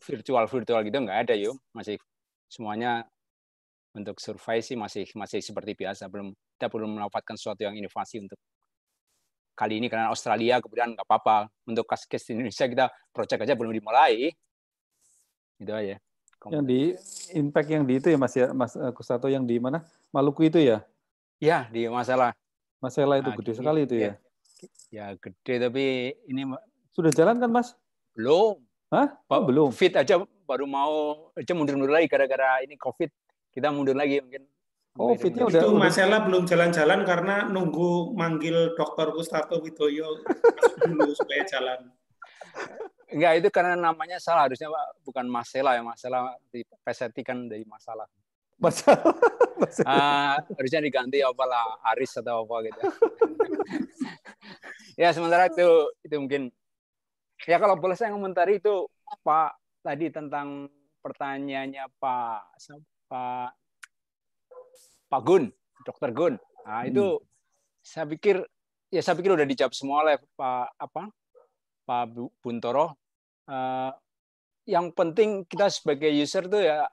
virtual virtual gitu nggak ada yuk masih semuanya untuk survei sih masih masih seperti biasa belum kita belum mendapatkan sesuatu yang inovasi untuk kali ini karena Australia kemudian nggak apa-apa untuk kasus case Indonesia kita proyek aja belum dimulai itu aja yang di impact yang di itu ya Mas ya Mas eh, Kusato yang di mana Maluku itu ya ya di masalah masalah itu nah, gede di, sekali itu ya. ya ya gede tapi ini sudah jalan kan Mas belum Hah? Oh, belum fit aja baru mau aja mundur-mundur lagi gara-gara ini COVID kita mundur lagi mungkin. Oh, itu udah. Itu Mas belum jalan-jalan karena nunggu manggil Dokter Gustato Widoyo dulu supaya jalan. Enggak, itu karena namanya salah. Harusnya Pak, bukan ya. Kan masalah ya. Masalah dipesetikan dari masalah. Masalah. masalah. Uh, harusnya diganti apalah Aris atau apa gitu. ya sementara itu itu mungkin ya kalau boleh saya komentari itu Pak tadi tentang pertanyaannya Pak Pak Pak Gun, Dokter Gun. Nah, itu hmm. saya pikir ya saya pikir udah dijawab semua oleh Pak apa Pak Buntoro. Uh, yang penting kita sebagai user tuh ya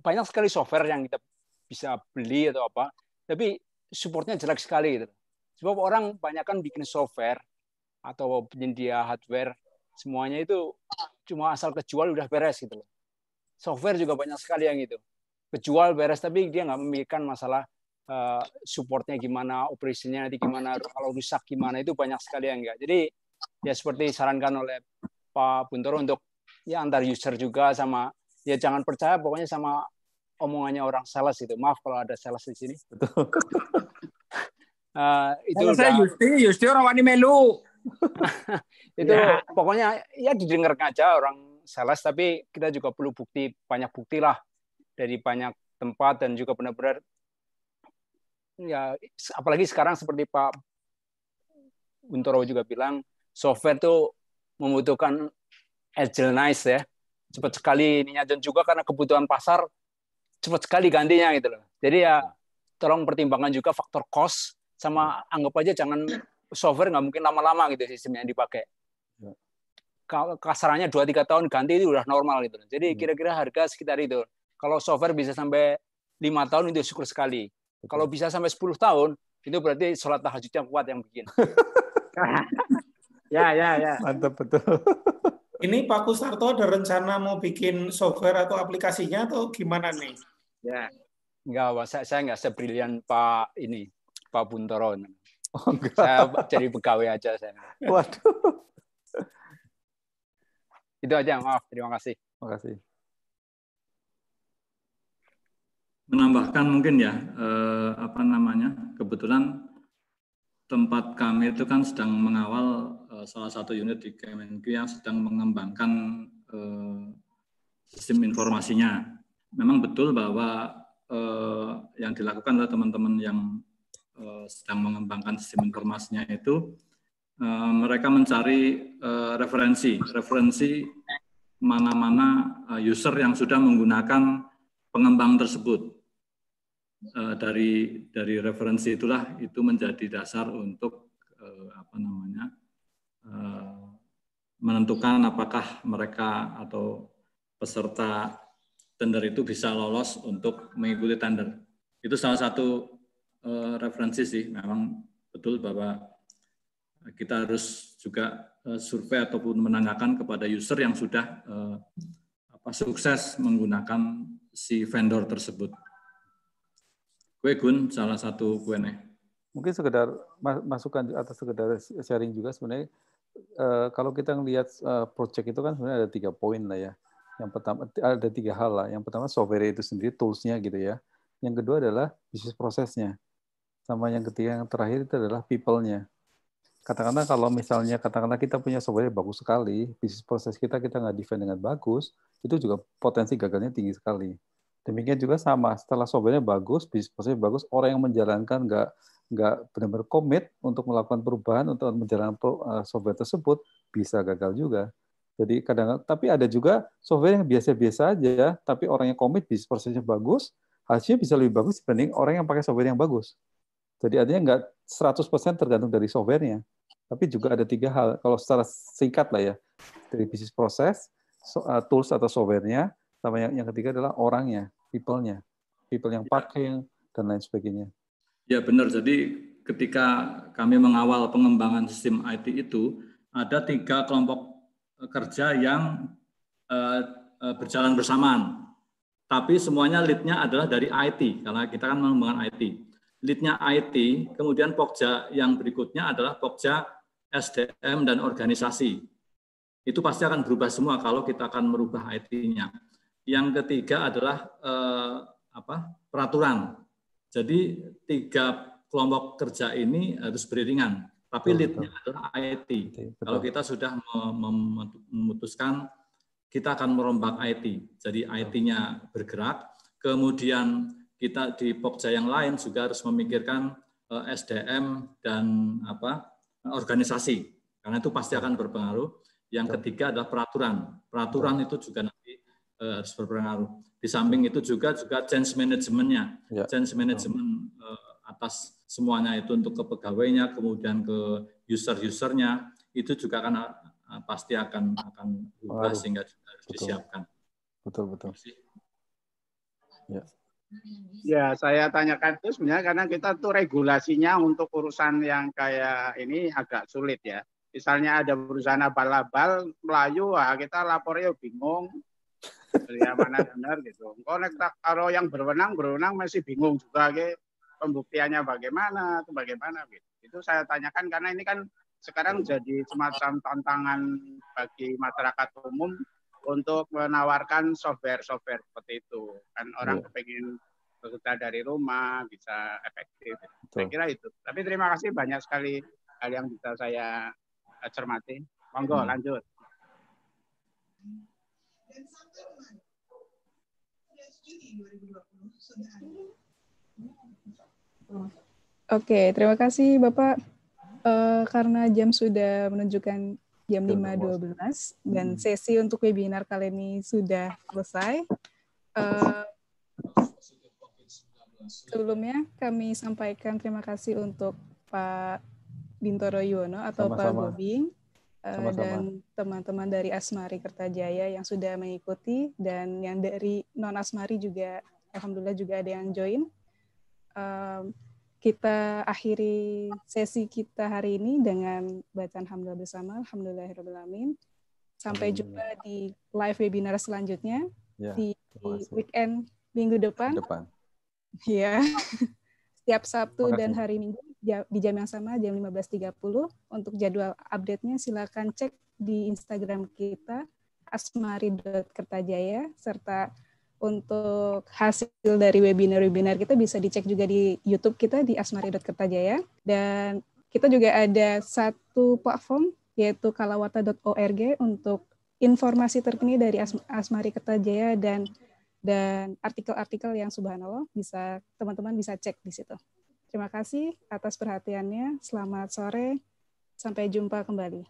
banyak sekali software yang kita bisa beli atau apa, tapi supportnya jelek sekali gitu. Sebab orang banyak kan bikin software atau penyedia hardware semuanya itu cuma asal kejual udah beres gitu loh. Software juga banyak sekali yang itu pejual beres tapi dia nggak memikirkan masalah uh, supportnya gimana, operasinya nanti gimana, kalau rusak gimana itu banyak sekali yang enggak. Jadi ya seperti disarankan oleh Pak Buntoro untuk ya antar user juga sama ya jangan percaya pokoknya sama omongannya orang sales itu. Maaf kalau ada sales di sini. Betul. uh, itu kalau saya Yusti, Yusti orang wani melu. itu ya. pokoknya ya didengar aja orang sales tapi kita juga perlu bukti banyak bukti lah dari banyak tempat dan juga benar-benar ya apalagi sekarang seperti Pak Untoro juga bilang software tuh membutuhkan agile nice ya cepat sekali ininya dan juga karena kebutuhan pasar cepat sekali gantinya gitu loh jadi ya tolong pertimbangkan juga faktor cost sama anggap aja jangan software nggak mungkin lama-lama gitu sistem yang dipakai ya. kasarannya dua tiga tahun ganti itu udah normal gitu jadi hmm. kira-kira harga sekitar itu kalau software bisa sampai lima tahun itu syukur sekali. Kalau bisa sampai 10 tahun itu berarti sholat tahajud yang kuat yang bikin. ya ya ya. Mantap betul. Ini Pak Kusarto ada rencana mau bikin software atau aplikasinya atau gimana nih? Ya. Enggak, saya, saya enggak sebrilian Pak ini, Pak Buntoro. Oh, saya jadi pegawai aja saya. Waduh. Itu aja, maaf. Terima kasih. Terima kasih. menambahkan mungkin ya eh, apa namanya kebetulan tempat kami itu kan sedang mengawal eh, salah satu unit di KMNQ yang sedang mengembangkan eh, sistem informasinya. Memang betul bahwa eh, yang dilakukan oleh teman-teman yang eh, sedang mengembangkan sistem informasinya itu eh, mereka mencari eh, referensi, referensi mana-mana eh, user yang sudah menggunakan pengembang tersebut Eh, dari dari referensi itulah itu menjadi dasar untuk eh, apa namanya eh, menentukan apakah mereka atau peserta tender itu bisa lolos untuk mengikuti tender. Itu salah satu referensi sih memang betul bahwa kita harus juga survei ataupun menanyakan kepada user yang sudah apa sukses menggunakan si vendor tersebut. Kue Gun salah satu nih. Mungkin sekedar masukan atau sekedar sharing juga sebenarnya uh, kalau kita melihat uh, eh, project itu kan sebenarnya ada tiga poin lah ya. Yang pertama ada tiga hal lah. Yang pertama software itu sendiri toolsnya gitu ya. Yang kedua adalah bisnis prosesnya. Sama yang ketiga yang terakhir itu adalah people-nya. Katakanlah kalau misalnya katakanlah kita punya software bagus sekali, bisnis proses kita kita nggak defend dengan bagus, itu juga potensi gagalnya tinggi sekali. Demikian juga sama, setelah softwarenya bagus, bisnis prosesnya bagus, orang yang menjalankan nggak nggak benar-benar komit untuk melakukan perubahan untuk menjalankan eh, software tersebut bisa gagal juga. Jadi kadang tapi ada juga software yang biasa-biasa aja, ya tapi orangnya komit, bisnis prosesnya bagus, hasilnya bisa lebih bagus dibanding orang yang pakai software yang bagus. Jadi artinya nggak 100% tergantung dari softwarenya. Tapi juga ada tiga hal, kalau secara singkat lah ya, dari bisnis proses, eh, tools atau softwarenya, sama yang, yang ketiga adalah orangnya people-nya, people yang ya. pakai ya. dan lain sebagainya. Ya benar. Jadi ketika kami mengawal pengembangan sistem IT itu ada tiga kelompok kerja yang uh, uh, berjalan bersamaan. Tapi semuanya lead-nya adalah dari IT karena kita kan mengembangkan IT. Lead-nya IT, kemudian pokja yang berikutnya adalah pokja SDM dan organisasi. Itu pasti akan berubah semua kalau kita akan merubah IT-nya. Yang ketiga adalah eh, apa? peraturan. Jadi tiga kelompok kerja ini harus beriringan. Tapi betul, leadnya betul. adalah IT. Betul. Kalau kita sudah memutuskan kita akan merombak IT. Jadi IT-nya bergerak, kemudian kita di Pokja yang lain juga harus memikirkan eh, SDM dan apa organisasi. Karena itu pasti akan berpengaruh. Yang ketiga adalah peraturan. Peraturan itu juga uh, harus berpengaruh. Di samping itu juga juga change managementnya, ya. change management uh, atas semuanya itu untuk ke pegawainya, kemudian ke user-usernya itu juga akan uh, pasti akan akan berubah sehingga juga harus betul. disiapkan. Betul betul. Ya. Ya, saya tanyakan itu sebenarnya karena kita tuh regulasinya untuk urusan yang kayak ini agak sulit ya. Misalnya ada perusahaan abal-abal Melayu, ah, kita lapornya bingung, beri mana benar gitu. Konek karo yang berwenang berwenang masih bingung juga ke pembuktiannya bagaimana itu bagaimana gitu. Itu saya tanyakan karena ini kan sekarang jadi semacam tantangan bagi masyarakat umum untuk menawarkan software-software seperti itu. Kan orang iya. kepengen bekerja dari rumah bisa efektif. Betul. Saya kira itu. Tapi terima kasih banyak sekali hal yang bisa saya eh, cermati. Monggo hmm. lanjut. Oke, okay, terima kasih Bapak. Uh, karena jam sudah menunjukkan jam 5.12 dan hmm. sesi untuk webinar kali ini sudah selesai. Uh, sebelumnya kami sampaikan terima kasih untuk Pak Bintoro Yuwono atau Sama-sama. Pak Bobing Eh, Sama -sama. dan teman-teman dari Asmari Kertajaya yang sudah mengikuti dan yang dari non Asmari juga alhamdulillah juga ada yang join. kita akhiri sesi kita hari ini dengan bacaan hamdalah bersama. Alhamdulillahirobbilalamin. Sampai jumpa di live webinar selanjutnya ya, di weekend minggu depan. Depan. Iya. Setiap Sabtu dan hari Minggu di jam yang sama jam 15.30 untuk jadwal update-nya silakan cek di Instagram kita asmari.kertajaya serta untuk hasil dari webinar-webinar kita bisa dicek juga di YouTube kita di asmari.kertajaya dan kita juga ada satu platform yaitu kalawata.org untuk informasi terkini dari Asmari Kertajaya dan dan artikel-artikel yang subhanallah bisa teman-teman bisa cek di situ. Terima kasih atas perhatiannya. Selamat sore. Sampai jumpa kembali.